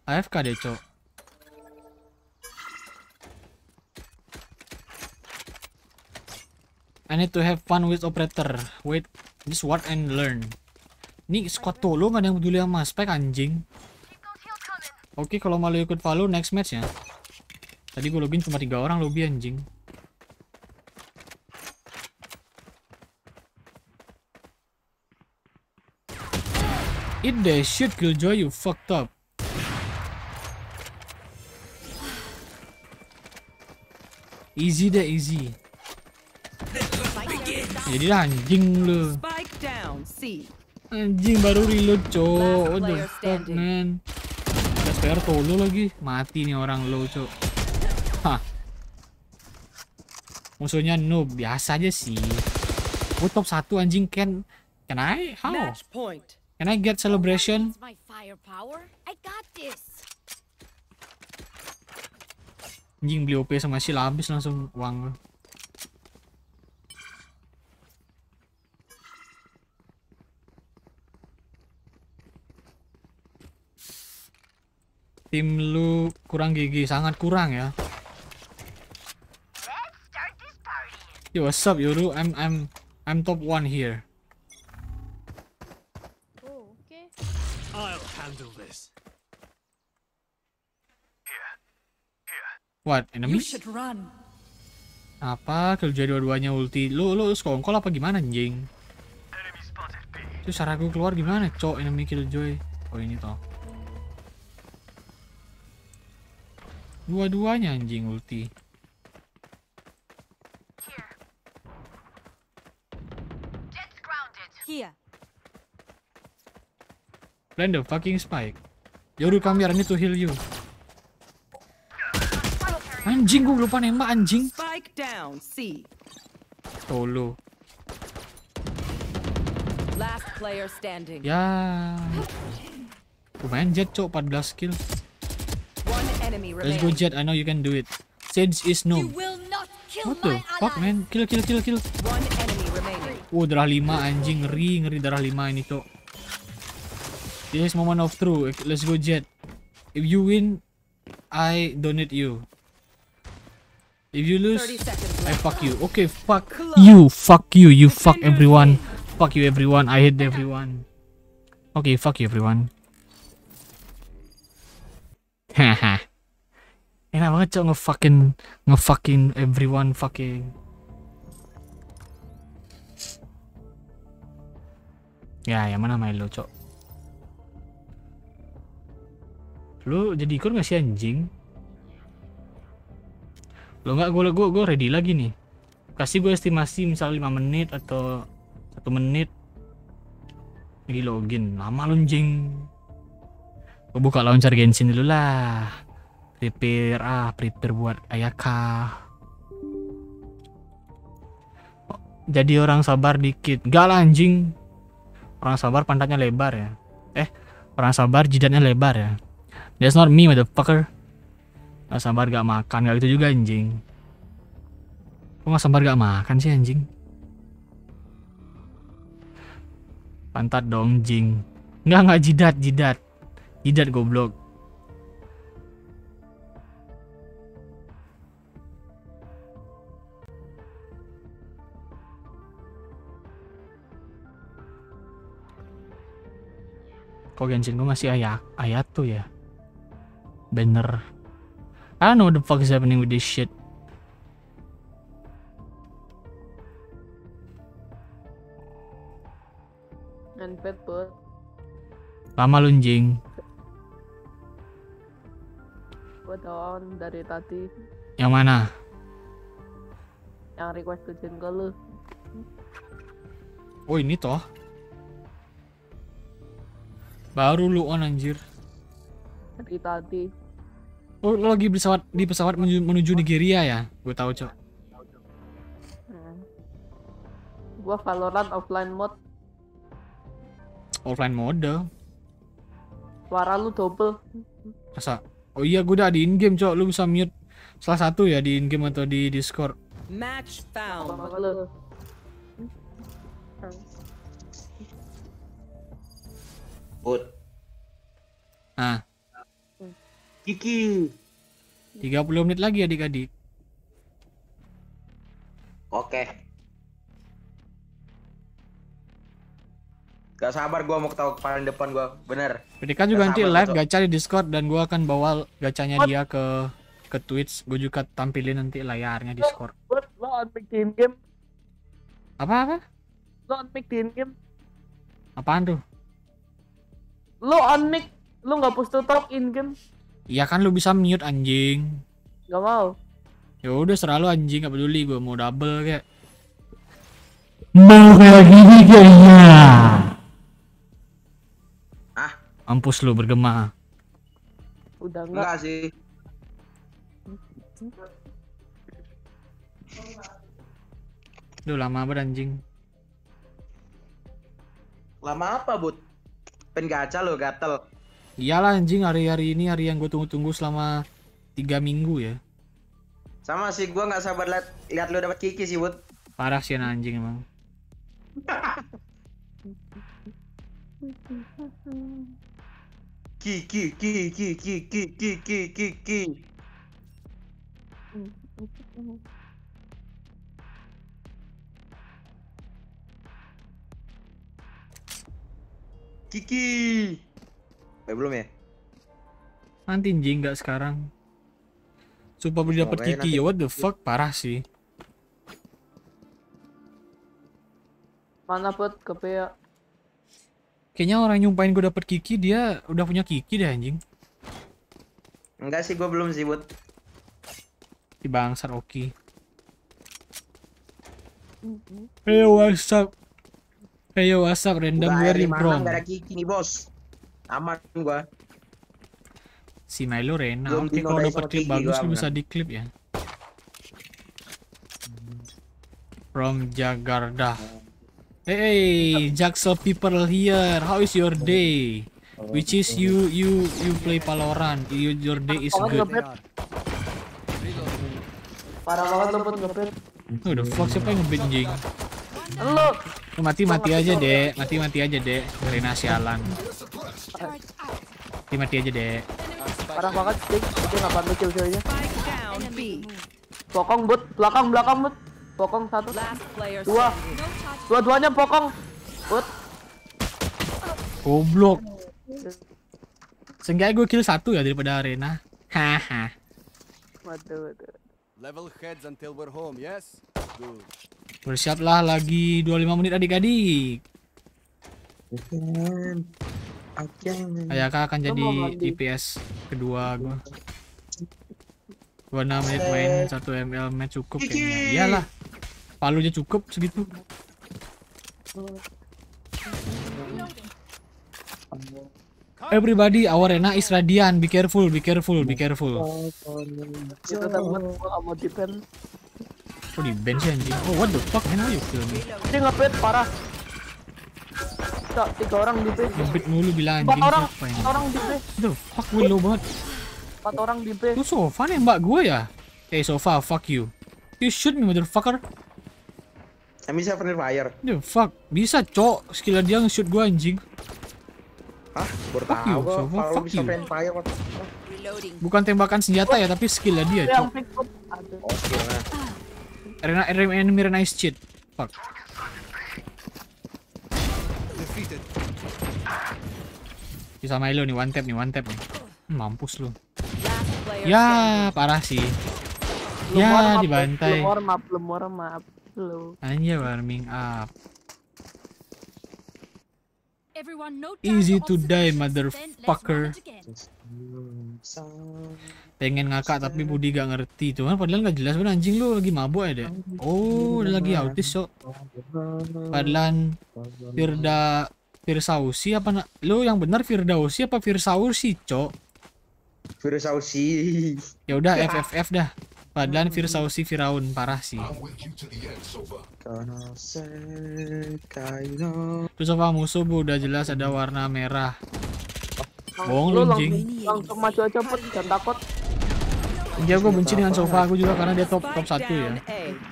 AFK deh, cok. I need to have fun with operator. Wait, this what and learn. Ini squad tolo nggak ada yang peduli sama spek anjing. Oke, okay, kalau malu ikut follow next match ya. Tadi gue login cuma tiga orang lobby anjing. It the shit, Killjoy, you fucked up. Easy deh, easy. Jadi anjing lu. Anjing baru reload, cok. fuck man. spare tolo lagi. Mati nih orang lo, cok. Hah. Musuhnya noob, biasa aja sih. Gue top 1 anjing Ken. Can I? How? Can I get celebration? Anjing beli OP sama Sheila habis langsung uang lu tim lu kurang gigi sangat kurang ya yo what's up Yoru I'm I'm I'm top one here oh, okay. I'll handle this here. Here. what enemy? run. apa kerja dua-duanya ulti lu lu sekongkol apa gimana anjing itu cara gue keluar gimana cok enemy kill joy. oh ini toh Dua-duanya anjing ulti. Here. the fucking spike. Yoru kami here, need to heal you. Anjing gue lupa nembak anjing. Spike down, C. Tolo. Last player standing. Ya. Lumayan jet cok 14 kill. Let's go Jet, I know you can do it. Sage is no. What the fuck man? Kill kill kill kill. Oh darah lima anjing ngeri ngeri darah lima ini cok. This is moment of truth. Let's go Jet. If you win, I donate you. If you lose, I fuck you. Okay, fuck you, fuck you, you fuck everyone, fuck you everyone. I hate everyone. Okay, fuck you everyone. Haha. Enak banget cok ngefucking ngefucking everyone fucking. Ya, yang mana main lo cok? lo jadi ikut gak sih anjing? Lo nggak gue gue gue ready lagi nih. Kasih gue estimasi misal lima menit atau satu menit lagi login lama lo anjing Gue buka launcher Genshin dulu lah. Prepare ah, prepare buat Ayaka. Oh, jadi orang sabar dikit. Gak lah anjing. Orang sabar pantatnya lebar ya. Eh, orang sabar jidatnya lebar ya. That's not me, motherfucker. Gak sabar gak makan, gak gitu juga anjing. Kok gak sabar gak makan sih anjing? Pantat dong, jing. Nggak, nggak jidat, jidat. Tidak goblok. Kok Genshin gue masih ayak ayat tuh ya? Banner. I don't know what the fuck is happening with this shit. pet bot. Lama lunjing. kawan dari tadi. Yang mana? Yang request ke jungle lu. Oh ini toh. Baru lu on anjir. Dari tadi. Oh, lo lagi pesawat di pesawat menuju, menuju Nigeria ya? Gue tahu, Cok. Hmm. Gua Valorant offline mode. Offline mode. Suara lu double. Masa? Oh iya gue udah di in game cok, lu bisa mute salah satu ya di in game atau di Discord. Match found. Bot. Ah. Kiki. 30 menit lagi adik-adik. Oke. Okay. Gak sabar gua mau ketawa paling depan gua. bener. kan juga nanti live gak gacha di Discord dan gua akan bawa gacanya dia ke ke Twitch. Gua juga tampilin nanti layarnya Discord. Lo, lo on team game? Apa apa? Lo on team game? Apaan tuh? Lo on mic, lo nggak push to talk in game? Iya kan lo bisa mute anjing. Gak mau. Ya udah selalu anjing gak peduli gue mau double kayak. Mau kayak gini kayaknya. Mampus lu bergema. Udah enggak. Enggak sih. Duh lama banget anjing. Lama apa, Bud? Pen gacha lo gatel. Iyalah anjing hari-hari ini hari yang gue tunggu-tunggu selama tiga minggu ya. Sama sih gue nggak sabar liat, liat lo dapat kiki sih, Bud. Parah sih anjing emang. Ki ki ki ki ki ki ki ki ki ki. Hmm, Kiki. Eh belum ya? Nanti anjing nggak sekarang. Supaya boleh dapet Kiki ya what the fuck parah sih. Mana pot kepe Kayaknya orang nyumpahin gue dapet Kiki, dia udah punya Kiki deh anjing. Enggak sih, gue belum sih, Bud. Di bangsar Oki. Mm-hmm. Hey, what's up? Hey, what's up? Randomware di bro. Gak ada Kiki nih, bos. Aman gue. Si Milo Rena. Oke, okay, kalau dapet clip bagus, lu bisa clip ya. From Jakarta. Hey, Jackson people here. How is your day? Which is you you you play Valorant. You, your day is good. Parah banget lo buat Oh, Udah fuck siapa yang ngepet jing? Lo. Mati mati aja dek, Mati mati aja dek Karena sialan. Mati mati aja dek. Parah banget sih. Itu ngapain lu kill-killnya? Bokong but, belakang belakang but. Pokong satu. Dua. Dua-duanya pokong. Put. Goblok. sehingga gue kill satu ya daripada arena. Haha. Level heads until we're home, yes? Bersiaplah lagi 25 menit adik-adik. Ayaka akan jadi DPS kedua dua 26 menit main 1 ML match cukup kayaknya. Iyalah palunya cukup segitu Everybody, eh, our Rena is radiant. Be careful, be careful, be careful. Oh di band anjing? Oh, what the fuck? Man, how you kill me? Dia ngepet parah. Tak, tiga orang di base. Ngepet mulu bilang anjing. Empat orang, empat orang di base. The fuck, gue low banget. Empat orang di base. Lu sofa nih mbak gue ya? hey, eh, sofa, fuck you. You shoot me, motherfucker. Yang bisa friendly fire. The fuck, bisa cok. Skill dia nge-shoot gua anjing. Hah, baru bisa friendly fire. What? Bukan tembakan senjata ya, tapi skillnya dia, cok. Oke lah. Arena Arena enemy Arena is cheat. Fuck. Bisa main lo nih one tap nih, one tap nih. Hmm, mampus lu. Ya, parah sih. Ya, dibantai. Lemur maaf, lemur map. Low. warming up. Easy to die, motherfucker. Pengen ngakak tapi Budi gak ngerti. kan padahal gak jelas benar anjing lu lagi mabuk ya deh. Oh, udah lagi autis sok. Padahal Firda Firsausi apa nak? Lu yang benar Firdausi apa Firsausi, Cok? Firsausi. Ya udah FFF dah. Padahal Firsausi hmm. Firaun parah sih. Terus apa musuh bu udah jelas ada warna merah. Bohong lu anjing. Langsung maju aja pun jangan takut. Iya gue benci dengan sofa aku juga karena dia top top satu ya.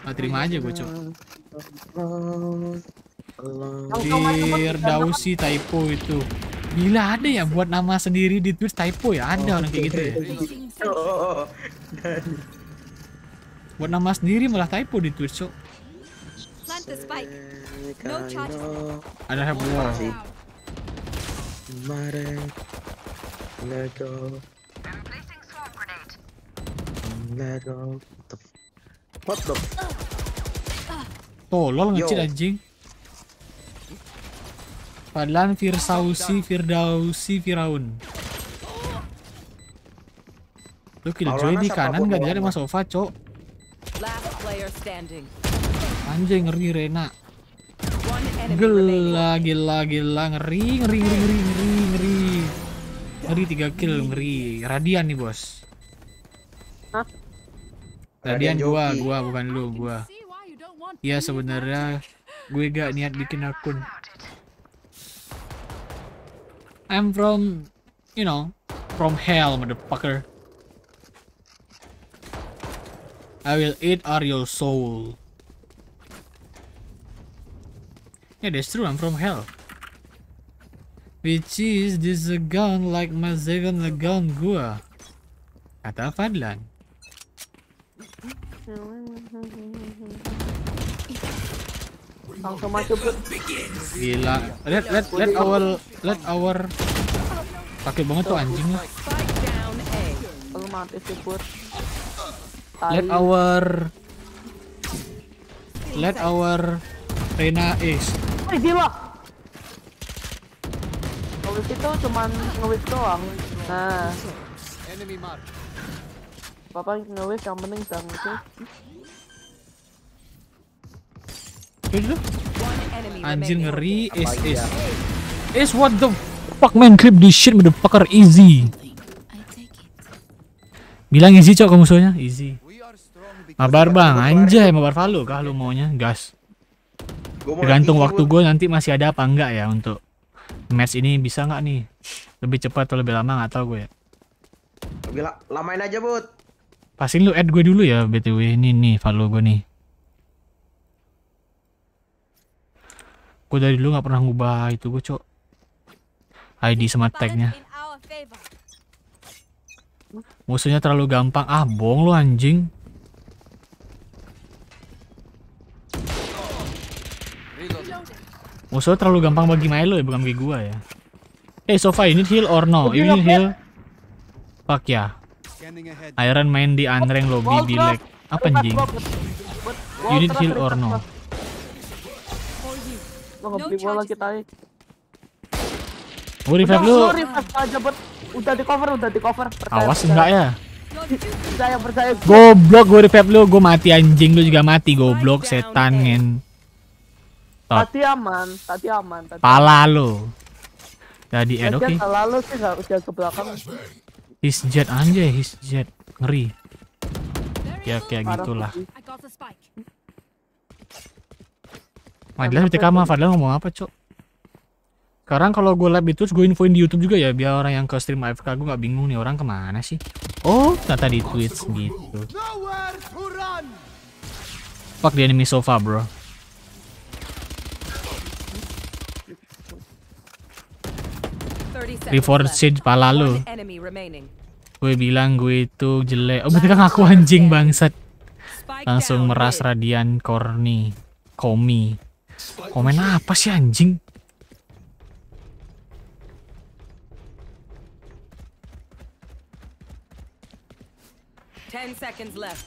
Nah, terima aja gue cok. Dausi typo itu. Gila ada ya buat nama sendiri di Twitch typo ya ada orang kayak gitu ya. Buat nama sendiri malah typo di Twitch, cok. Ada help wall. Kemarin. Let Tolol ngecil anjing. Padahal Firsausi, Firdausi, Firaun. Lu kill Joy di kanan gak dia ada mas sofa, cok. Anjay ngeri Rena. Gila gila gila ngeri ngeri ngeri ngeri ngeri ngeri. Ngeri 3 kill ngeri. Radian nih, Bos. Radian, gua, gua bukan lu, gua. Iya sebenarnya gue gak niat bikin akun. I'm from, you know, from hell, motherfucker. I will eat or your soul. Yeah, that's true. I'm from hell. Which is this a gun like my second gun gua? Kata Fadlan. Gila. Let let let our let our pakai banget tuh anjing lah. Let our Let our Reina is. Wih gila. Kalau itu cuman ngewit doang. Nah. Enemy mark. Papa ngewit yang penting sang itu. Anjir ngeri is is. Ya? Is what the fuck man clip this shit fucker easy. Bilang easy cok ke musuhnya, easy. Mabar bang, anjay mabar Falu kah lu maunya? Gas. Gantung waktu gue nanti masih ada apa enggak ya untuk match ini bisa nggak nih? Lebih cepat atau lebih lama nggak tau gue ya. Lebih lamain aja bud. Pasti lu add gue dulu ya btw ini nih Falu gue nih. Gue dari dulu nggak pernah ngubah itu gue cok. ID sama tagnya. Musuhnya terlalu gampang ah bohong lu anjing. Musuh terlalu gampang bagi Milo ya, bukan bagi gua ya. hey, eh, Sofa, you heal or no? You need heal? Fuck ya. Yeah. Iron main di Unrank lobby bibi lag. Apa anjing? You need heal or no? Ya. Lo ngebeli bola kita Gue revive lu. Udah di cover, udah di cover. Awas enggak ya? Percaya, percaya. Goblok gue revive lu, gue mati anjing lu juga mati goblok setan ngen. Tadi aman, tadi aman. Tadi Pala lo. Tadi Ed oke. Okay. Pala lo sih nggak usah ke belakang. His jet anjay, his jet ngeri. Ya kayak gitulah. Fadlan BTK mah Fadlan ngomong apa cok? Sekarang kalau gue lab itu gue infoin di YouTube juga ya biar orang yang ke stream AFK gue nggak bingung nih orang kemana sih? Oh ternyata di Twitch gitu. Fuck di enemy sofa bro. reforged pala lu gue bilang gue itu jelek oh berarti kan aku anjing bangsat langsung meras radian Korni, komi komen apa sih anjing Ten seconds left.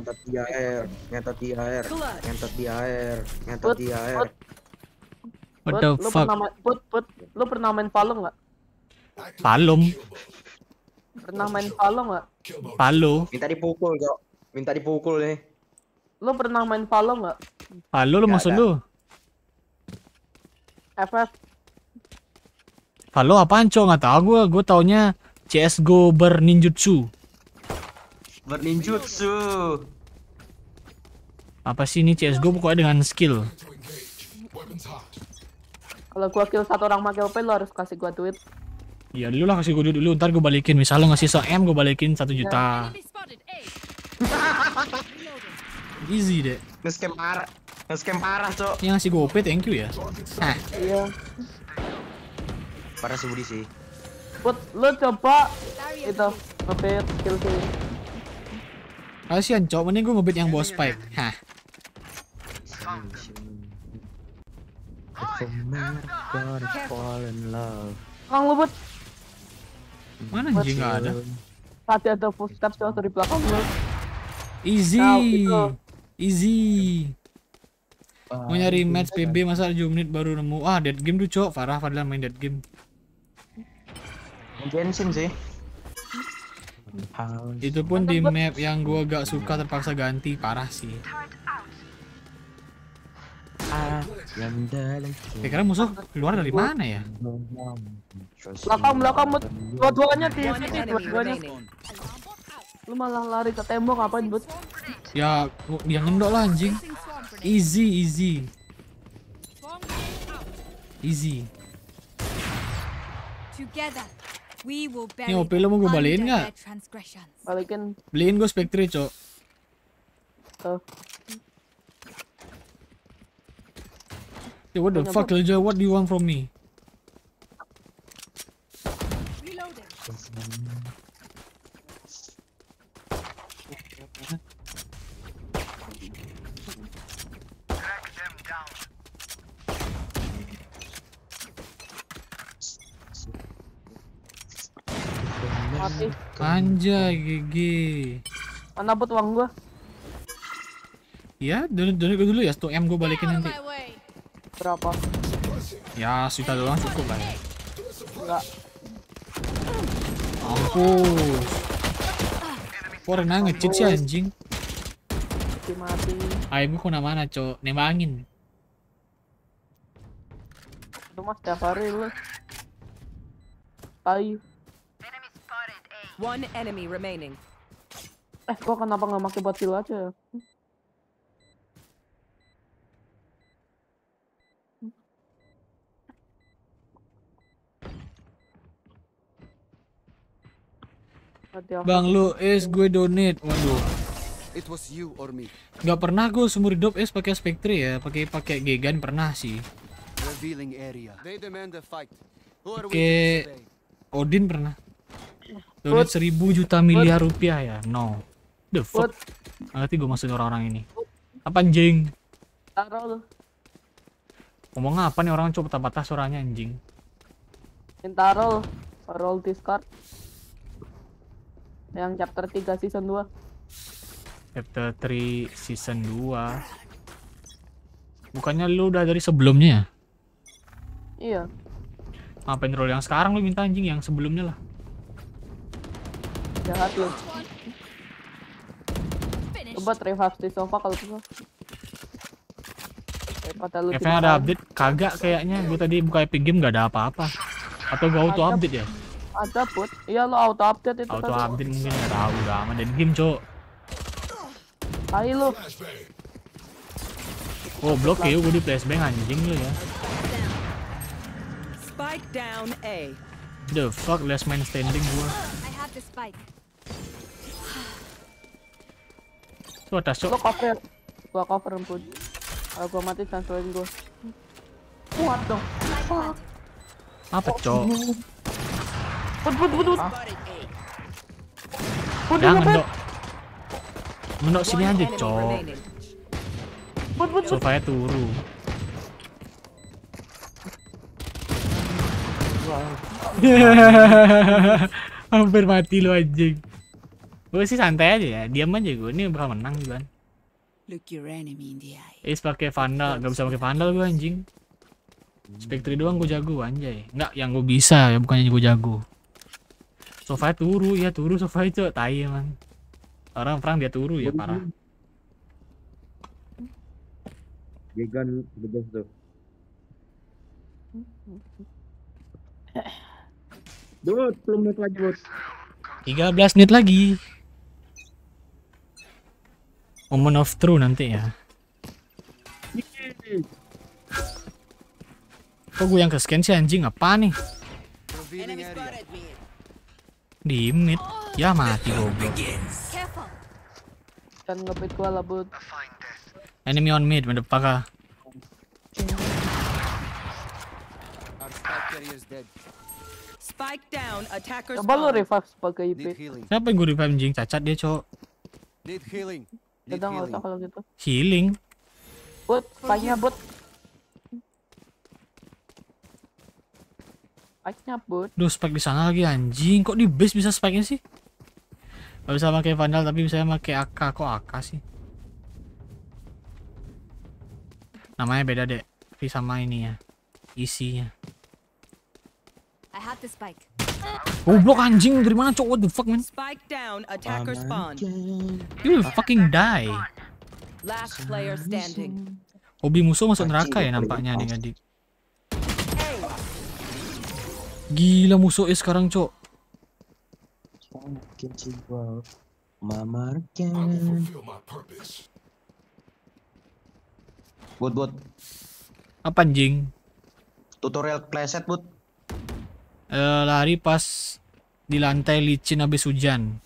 ngentot di air ngentot di air ngentot di air ngentot di air what the fuck put put lu pernah main palung nggak palung pernah main palung nggak palu minta dipukul kok minta dipukul nih lu pernah main palung nggak palu lu maksud lu FF Palu apa anco nggak tau gue, gue taunya cs go berninjutsu. Berninjutsu. Apa sih ini CSGO pokoknya dengan skill. Kalau gua kill satu orang pakai OP lo harus kasih gua duit. Iya dulu lah kasih gua duit dulu, ntar gua balikin. Misalnya ngasih so M gua balikin satu juta. Ya. Easy deh. Nge-scam parah. Nge-scam parah, Cok. Yang ngasih gua OP thank you ya. Iya. Parah sih Budi sih. Put, lu coba itu OP kill sih. Kasian cok, mending gue ngebit yang boss pipe. Hah. Orang luput. Mana anjing nggak ada? Tadi ada footsteps tuh atau di belakang lu. Easy. Gitu. Easy. Mau nyari match PB masa 7 menit baru nemu. Ah, dead game tuh, Cok. Farah padahal main dead game. Genshin sih. House. Itu pun di map yang gua gak suka terpaksa ganti parah sih. Ah, ya, kira musuh keluar dari mana ya? Belakang, belakang, Dua-duanya di sini, dua-duanya. Lu malah lari ke tembok ngapain, Bud? Ya, yang ngendok lah anjing. Easy, easy. Easy. Together. Ini OP lo mau gue balikin gak? Balikin Beliin gue spektri co Tuh Hey, what the fuck, Elijah? What do you want from me? mati. Anjay, gigi. Mana buat uang gua? Iya, dulu dulu gua dulu ya, 1 M gua balikin nanti. Berapa? Ya, sudah doang cukup lah ya. Enggak. Ampus. Kok nang ngecit sih anjing? Mati. Ayam gua kemana-mana, cok. Nembak angin. Lu mas tiap hari lu. Ayo. One enemy remaining. Eh, gua kenapa nggak pakai buat heal aja ya? Bang lu es gue donate. Waduh. It was you or me. Gak pernah gue seumur hidup es pakai Spectre ya, pakai pakai Gegan pernah sih. Revealing area. They demand a fight. Who are we Odin pernah duit seribu juta miliar rupiah ya? No. The fuck? Ngerti gue maksud orang-orang ini. Apa anjing? Taruh lu. Ngomong apa nih orang coba patah suaranya anjing. Minta roll. Roll Discord. Yang chapter 3 season 2. Chapter 3 season 2. Bukannya lu udah dari sebelumnya ya? Iya. Ngapain roll yang sekarang lu minta anjing yang sebelumnya lah jahat lu coba revive di sofa kalau bisa daripada ada update kagak kayaknya gue tadi buka epic game gak ada apa-apa atau gue auto ada, update ya ada put iya lo auto update itu auto tadi. update mungkin gak tahu udah aman dan game cok ayo lo oh blok ya gue di flashbang anjing lo ya Spike down A. The fuck last man standing gue. I have the spike. Tuh ada shock. Gua cover. Gua cover pun. Kalau gua mati transferin gua. Kuat dong. Ah. Oh. Apa, Cok? Put put put put. Ah. Jangan, Dok. Menok sini aja, Cok. Put put put. Supaya turu. Hahaha. Hampir mati lo anjing. Gue sih santai aja ya, diam aja gue. Ini bakal menang juga. Is eh, pakai vandal, gak bisa pakai vandal gue anjing. Spectre doang gue jago anjay. nggak yang gue bisa ya bukannya gue jago. Sofa turu ya turu sofa itu tai emang. Orang perang dia turu ya parah. Gigan gede tuh. dua puluh menit lagi, tiga belas menit lagi. Moment of True nanti ya. Kok gue yang ke-scan sih anjing? Apa nih? Di mid. Ya mati goblok. Kan ngebit gua labut. Enemy on mid, mendepaka. Spike down, attackers. Coba lu revive sebagai IP. Siapa yang gue revive anjing? Cacat dia, cowok. Need healing. Dadah nggak usah kalau gitu. Healing. Bot, banyak bot. spike bot. Duh, spike di sana lagi anjing. Kok di base bisa spike-nya sih? Gak bisa pakai vandal tapi bisa pakai AK. Kok AK sih? Namanya beda, Dek. Tapi sama ini ya. Isinya. E I have anjing dari mana cok? What the fuck man? Spike down, attacker spawn. You fucking die. Last player standing. Hobi musuh masuk neraka ya nampaknya nih adik Gila musuh ya sekarang cok. Bot bot. Apa anjing? Tutorial playset bot. Eh, lari pas di lantai licin habis hujan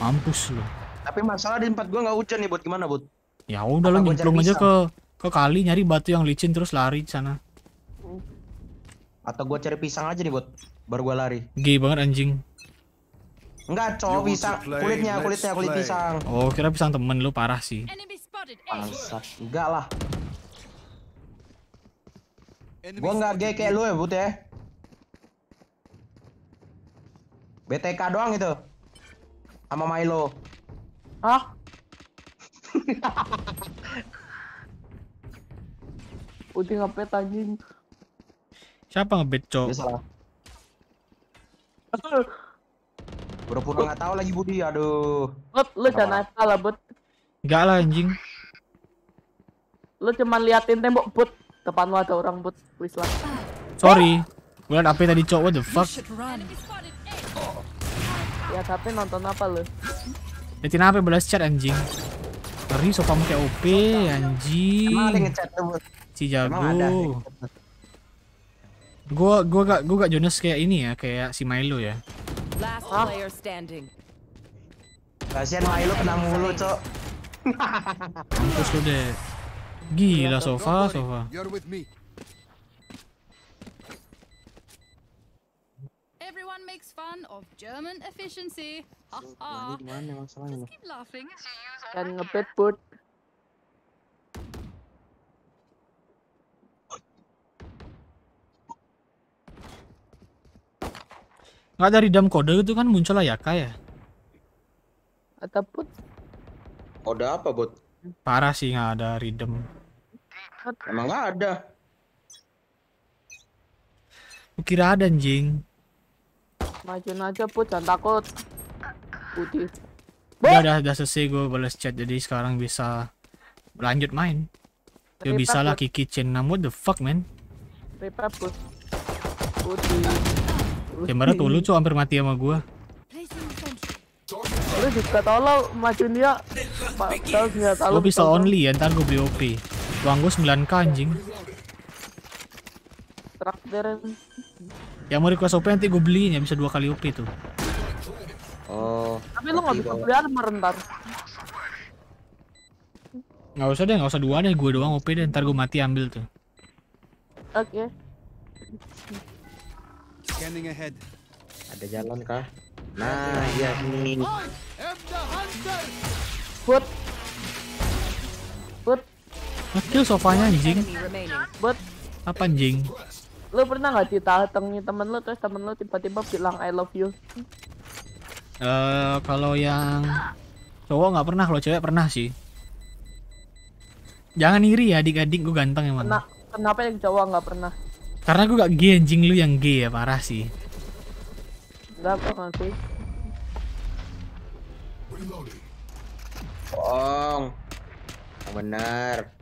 mampus lu tapi masalah di tempat gua nggak hujan nih buat gimana buat ya udah lu nyemplung aja ke ke kali nyari batu yang licin terus lari di sana atau gua cari pisang aja nih buat baru gua lari Gih banget anjing Enggak, cowok pisang, kulitnya, kulitnya, kulit pisang. Oh, kira pisang temen lu parah sih. enggak lah. Gue nggak gay kayak lu ya But ya. BTK doang itu. Sama Milo. Hah? Putih ngepet anjing. Siapa ngebet, Cok? Salah. Pura-pura nggak tahu lagi Budi, aduh. Lo, lu jangan salah, But. Gak Enggak lah anjing. Lu cuman liatin tembok, but. Depan lo ada orang but please lah. Sorry. Gue apa tadi cowok what the fuck? Ya tapi nonton apa lo? Liatin apa belas chat anjing. Ngeri mu kayak OP anjing. Si jago. Gue gue gak gue gak Jonas kayak ini ya, kayak si Milo ya. Last player standing. Kasihan Milo kena mulu, Cok. Mampus lu deh. Gila sofa, sofa. Everyone makes fun of German efficiency. Dan ngepet put. Nggak dari dam kode itu kan muncul lah ya? kayak. put? Kode apa, Bot? Parah sih nggak ada ridem. Emang gak ada. Kira ada anjing. Majuin aja put, jangan takut. Putih. Udah, udah, udah selesai gue balas chat jadi sekarang bisa lanjut main. Ya bisa lah Kiki Chen namu the fuck man. Repa put. Putih. Kemarin tuh lucu hampir mati sama gua. Lu juga tolong majuin dia. Pak, tahu bisa only ya, ntar gua beli OP. Bang gue 9k anjing. Yang mau request OP nanti gue beliin ya bisa dua kali OP tuh. Oh. Tapi lo nggak bisa beli armor ntar. Nggak usah deh, nggak usah dua deh, gue doang OP deh, ntar gue mati ambil tuh. Oke. Okay. Scanning ahead. Ada jalan kah? Nah, ya ini. Put. Ngekill sofanya anjing. Buat apa anjing? Lu pernah nggak ditatengin temen lu terus temen lu tiba-tiba bilang I love you? Eh uh, kalau yang cowok nggak pernah, kalau cewek pernah sih. Jangan iri ya adik-adik gue ganteng emang. Kena, kenapa yang cowok nggak pernah? Karena gue gak gay anjing lu yang gay ya parah sih. Enggak kok nanti. Bohong. Benar.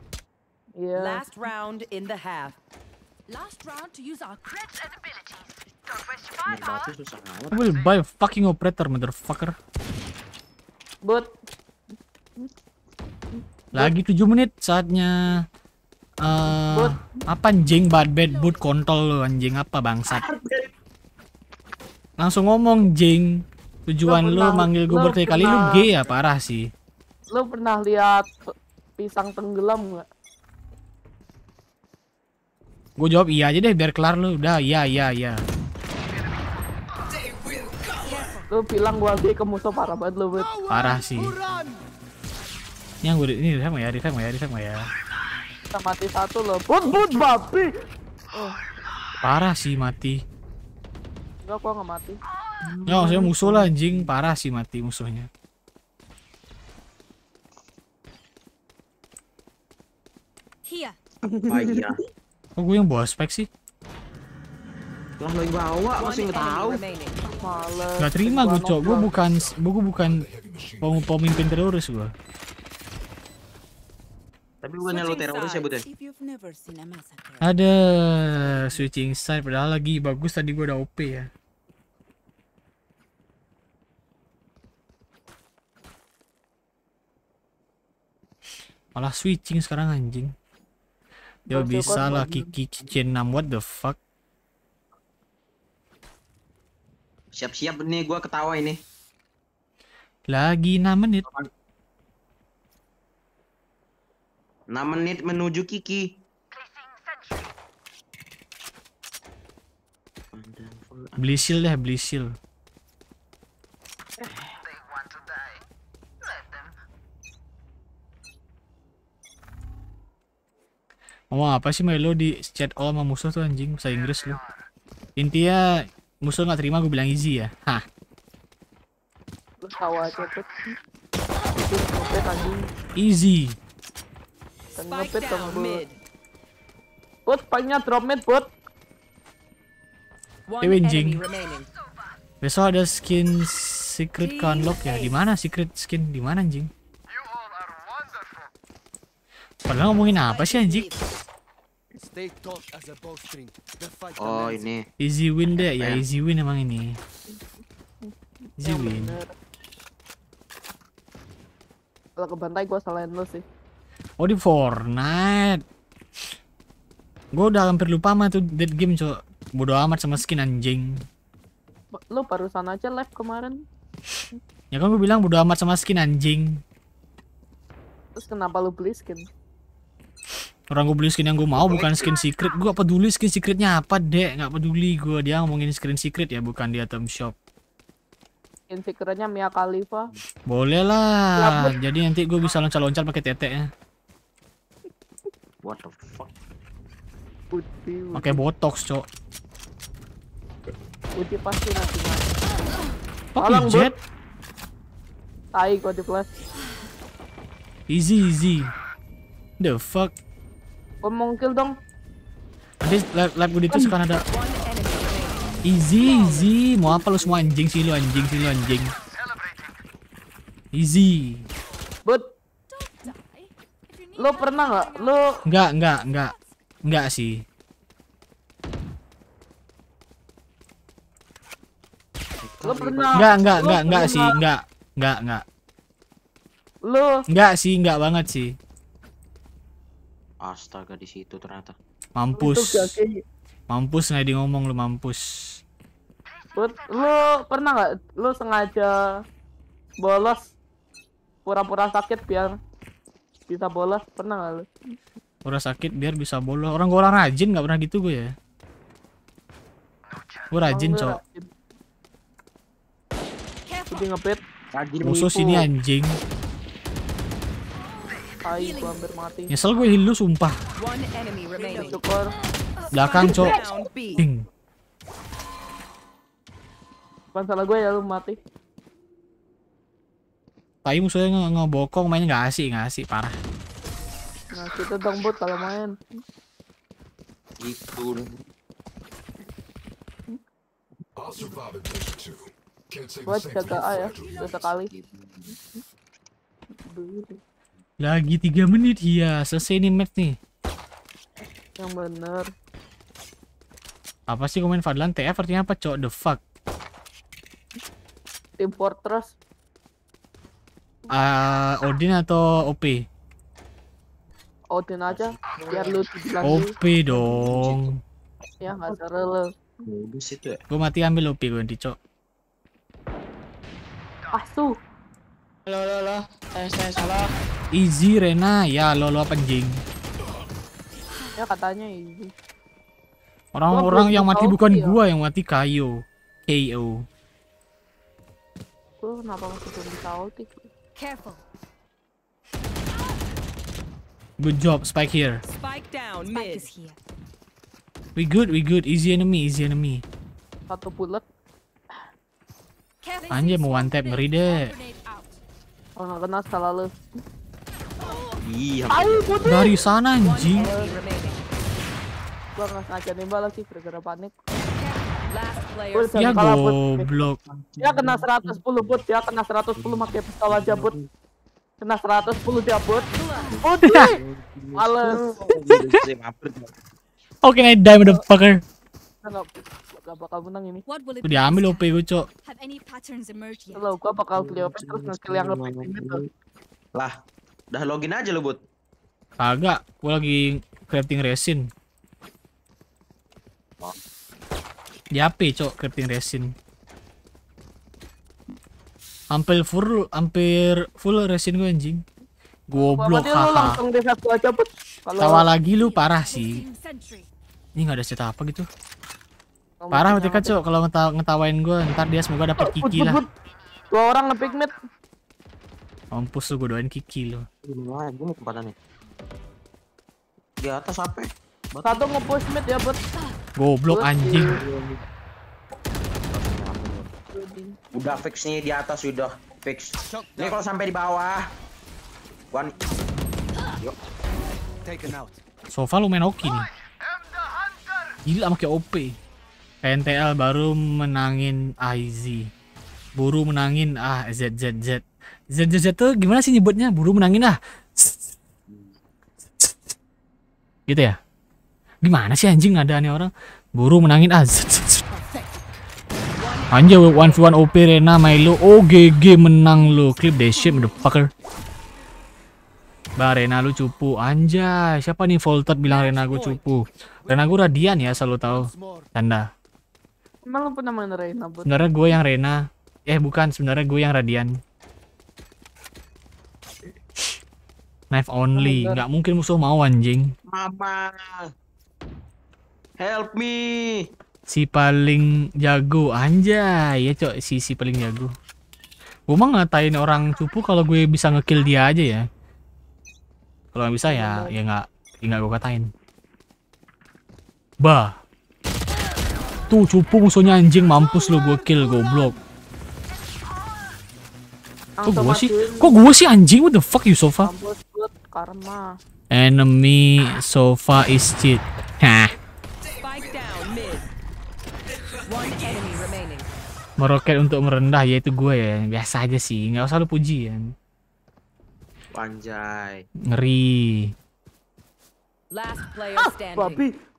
Yeah. Last round in the half. Last round to use our crits and abilities. Don't waste your firepower. I will buy a fucking operator, motherfucker. But lagi 7 menit saatnya uh, apa anjing bad bad boot kontol lo anjing apa bangsat langsung ngomong jing tujuan lo lo pernah, manggil gue berkali-kali lu, gay ya parah sih Lo pernah lihat pisang tenggelam nggak Gue jawab iya aja deh biar kelar lu. Udah iya iya iya. Lu bilang gua lagi ke musuh parah banget lu, bet. Parah sih. Ini yang gue ini revive enggak ya? Revive ya? Revive ya? Kita mati satu loh. Bun bun babi. Oh. Parah sih mati. Enggak gua enggak mati. Enggak, ya, maksudnya musuh lah anjing, parah sih mati musuhnya. Iya. iya. Kok gue yang spek sih? Lah lo bawa masih nggak tahu. Nggak terima gue cok, gue bukan gue bukan pemimpin teroris gue. Tapi bukan lo teroris ya buden ya? Ada switching side padahal lagi bagus tadi gue udah OP ya. Malah switching sekarang anjing. Yo bisa lah Kiki Cicin 6 what the fuck Siap-siap nih gua ketawa ini Lagi 6 menit 6 menit menuju Kiki Beli shield deh beli shield Ngomong apa sih Melo di chat all sama musuh tuh anjing bahasa Inggris lu. Intinya musuh nggak terima gue bilang easy ya. Hah. Lu tahu aja tuh. Itu ngepet anjing. Easy. Kan ngepet sama bot. Bot palingnya drop mid bot. Winjing. Besok ada skin secret ke unlock ya. Di mana secret skin? Di mana anjing? Padahal ngomongin apa sih anjing? Oh ini. Easy win deh ya, easy win emang ini. Easy ya, win. Kalau ke bantai gue salahin lo sih. Oh di Fortnite. Gue udah hampir lupa mah tuh dead game cok. Bodo amat sama skin anjing. Lo barusan aja live kemarin. ya kan gue bilang bodo amat sama skin anjing. Terus kenapa lu beli skin? Orang gue beli skin yang gue mau bukan skin secret. Gue peduli skin secretnya apa dek, nggak peduli gue dia ngomongin skin secret ya bukan di atom shop. Skin secretnya Mia Khalifa. Boleh lah. Lampin. Jadi nanti gue bisa loncat-loncat pakai tete ya. What the fuck? Pakai botox cok. Uti pasti nanti Pakai jet. Tai gue di plus. Easy easy. The fuck. Gue mau kill dong. Nanti lab, lab gue itu sekarang ada. Easy, easy. Mau apa lu semua anjing sih lu anjing sih lu anjing. Easy. But lu pernah nggak Lu nggak nggak nggak nggak sih Lu pernah nggak nggak nggak nggak sih nggak nggak nggak Lu nggak sih nggak banget sih Astaga di situ ternyata. Mampus. Mampus nggak di ngomong lu mampus. Lu pernah nggak lu sengaja bolos pura-pura sakit biar bisa bolos pernah nggak lu? Pura sakit biar bisa bolos. Orang gue orang rajin nggak pernah gitu gue ya. Gue rajin, cok. Rajin. Rajin Musuh sini anjing. Tai gua hampir mati. Nyesel gue heal lu sumpah. Syukur. Belakang, Cok. Ding. Bukan salah gue ya lu mati. Tai musuhnya nge ngebokong main nggak asik, nggak asik parah. Nah, kita dong bot kalau main. Itu. Buat jaga A ya, sekali. Lagi tiga menit ya, selesai nih match nih. Yang benar. Apa sih komen Fadlan TF artinya apa, cok? The fuck. Tim Fortress. Uh, Odin atau OP? Odin aja, biar lu OP dong. Ya nggak seru lu. Bagus ya. mati ambil OP gue cok. Pasu. Lo lo lo, Saya, eh, saya salah. Easy, Rena. Ya, lo, lo penjing. Ya, katanya easy. Orang-orang yang mati bukan ya. gua yang mati Kayo. KO. Gua kenapa masih belum bisa ulti? Careful. Good job, Spike here. Spike down, Spike mid. is here. We good, we good. Easy enemy, easy enemy. Satu bullet. Anjay mau one tap ngeri deh. Oh, kena salah lu. Iya. Dari sana anjing. Gua nggak sengaja nembak lagi gara-gara panik. Ya goblok. Dia kena 110 bot, dia kena 110 pakai pistol aja bot. Kena 110 dia bot. Oh ya. dia. Males. Oke, okay, die fucker gak bakal menang ini. Tuh diambil OP gue, Cok. Halo gua bakal beli OP terus nge skill yang lebih tinggi Lah, udah login aja lu, Bud. Kagak, gua lagi crafting resin. Di HP, Cok, crafting resin. Hampir full, hampir full resin gue anjing. Goblok haha. Kalau... lagi lu parah sih. Ini nggak ada set apa gitu. Parah mati kacau kalau ngetaw ngetawain gue ntar dia semoga dapat kiki lah. Dua orang ngepigmet. Mampus lu gue doain kiki lo. Gimana gue mau kemana nih? Di atas apa? Satu ngepush mid ya buat. Goblok anjing. Udah fix nih di atas udah fix. Ini kalau sampai di bawah. One. Yuk. Taken out. Sofa lumayan oke nih. Gila kayak OP. NTL baru menangin AIZ. Buru menangin ah ZZZ. ZZZ tuh gimana sih nyebutnya? Buru menangin ah. Gitu ya? Gimana sih anjing ada nih orang? Buru menangin ah. Anjay, one v one OP Rena Milo. OGG menang lo. Clip the shit motherfucker. Bah Rena lu cupu Anjay Siapa nih Voltet bilang Rena gue cupu Rena gue radian ya selalu tahu Tanda Emang lu pernah main Reina, Sebenarnya gue yang Reina. Eh, bukan. Sebenarnya gue yang Radian. Knife only. Oh nggak mungkin musuh mau, anjing. Mama. Help me. Si paling jago. Anjay. Ya, cok. Si, si paling jago. Gue mah ngatain orang cupu kalau gue bisa ngekill dia aja ya. Kalau nggak bisa ya, iya, iya. ya nggak, ya nggak gue katain. Bah. Tuh cupu musuhnya anjing mampus lo gue kill gue goblok. Kok gue sih? Kok gue sih anjing? What the fuck you sofa? Enemy sofa is cheat. Hah. Meroket untuk merendah yaitu gue ya biasa aja sih nggak usah lu puji ya Panjai. Ngeri. Last player ah, standing. Ah,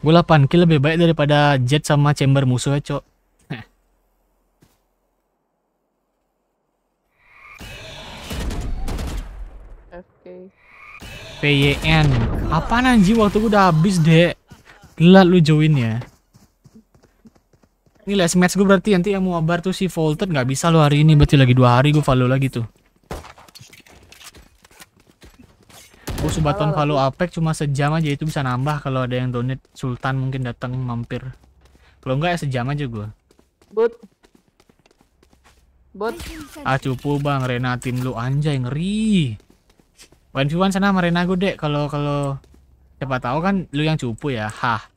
Gue 8 kill lebih baik daripada jet sama chamber musuh ya, Cok. PYN Apaan anjir waktu gue udah habis dek Gila lu join ya Ini last match gue berarti nanti yang mau abar tuh si Volted gak bisa lu hari ini Berarti lagi dua hari gue follow lagi tuh aku Subaton kalau oh, iya. Apek cuma sejam aja itu bisa nambah kalau ada yang donate Sultan mungkin datang mampir. Kalau enggak ya sejam aja gua. Bot. Bot. Ah cupu Bang Rena tim lu anjay ngeri. One v sana sama Rena gue dek kalau kalau siapa tahu kan lu yang cupu ya. Hah.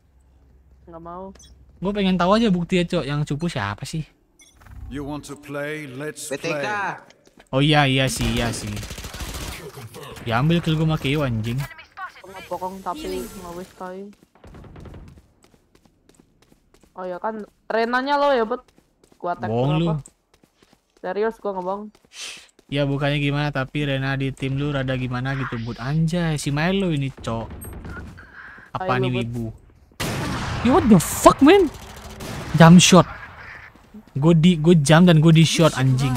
Enggak mau. Gue pengen tahu aja bukti ya, Cok. Yang cupu siapa sih? You want to play? Let's play. Oh iya iya sih, iya sih. Ya, ambil kill gue maki anjing. Pokong tapi nggak wes kali. Oh ya kan renanya lo ya bet. Gua tag Bong lu. Serius gua ngebong. Ya bukannya gimana tapi Rena di tim lu rada gimana gitu bud anjay si Milo ini cok. Apa ni nih wibu? Yo ya, what the fuck man? Jump shot. Gue di gue jam dan gue di shot anjing.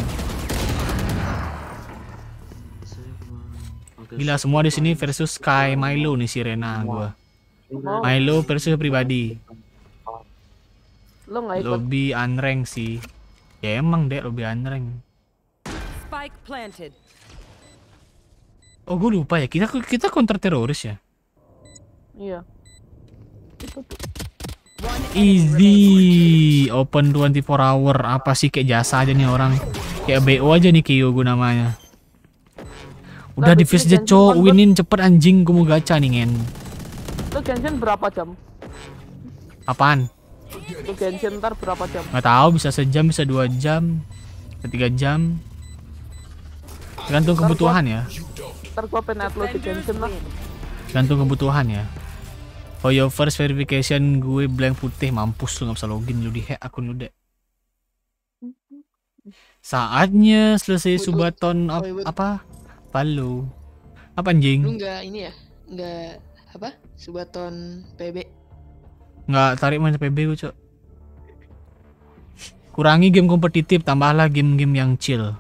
Gila semua di sini versus Sky Milo nih Sirena Rena gua. Oh. Milo versus pribadi. Lo enggak ikut. Lobby unrank sih. Ya emang deh lobby unrank. Spike planted. Oh gue lupa ya kita kita counter teroris ya. Iya. Easy open 24 hour apa sih kayak jasa aja nih orang kayak BO aja nih Kyo gue namanya. Udah di face aja cowok, winin cepet anjing, gue mau gacha nih ngen. Lo Genshin berapa jam? Apaan? Lo Genshin ntar berapa jam? Gak tau, bisa sejam, bisa dua jam, bisa tiga jam. Tergantung kebutuhan ya. Ntar gue pengen upload di Genshin lah. Tergantung kebutuhan ya. For your first verification gue blank putih mampus lu nggak bisa login lu di hack akun lu deh. Saatnya selesai subaton ap apa? Apa lu? Apa anjing? Lu nggak ini ya? Nggak apa? Subaton PB? Nggak tarik main PB gue cok. Kurangi game kompetitif, tambahlah game-game yang chill.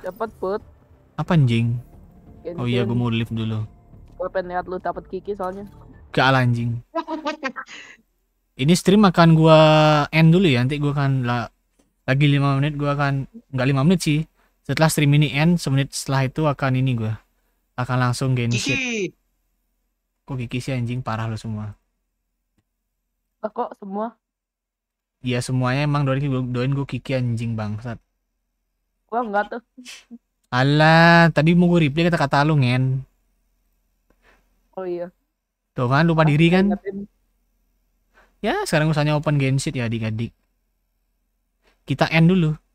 Dapat put. Apa anjing? Oh iya, gue mau lift dulu. Gue pengen lihat lu dapat kiki soalnya. Gak anjing. Ini stream akan gua end dulu ya. Nanti gua akan la lagi 5 menit gua akan nggak 5 menit sih setelah stream ini end semenit setelah itu akan ini gue akan langsung Genshin Kiki kok Kiki sih anjing parah lo semua kok semua Iya semuanya emang doain gue doain gue Kiki anjing bangsat gua enggak tuh Alah, tadi mau gue replay kata-kata lu ngen Oh iya Tuh kan lupa diri kan Ya sekarang usahanya open game ya adik-adik Kita end dulu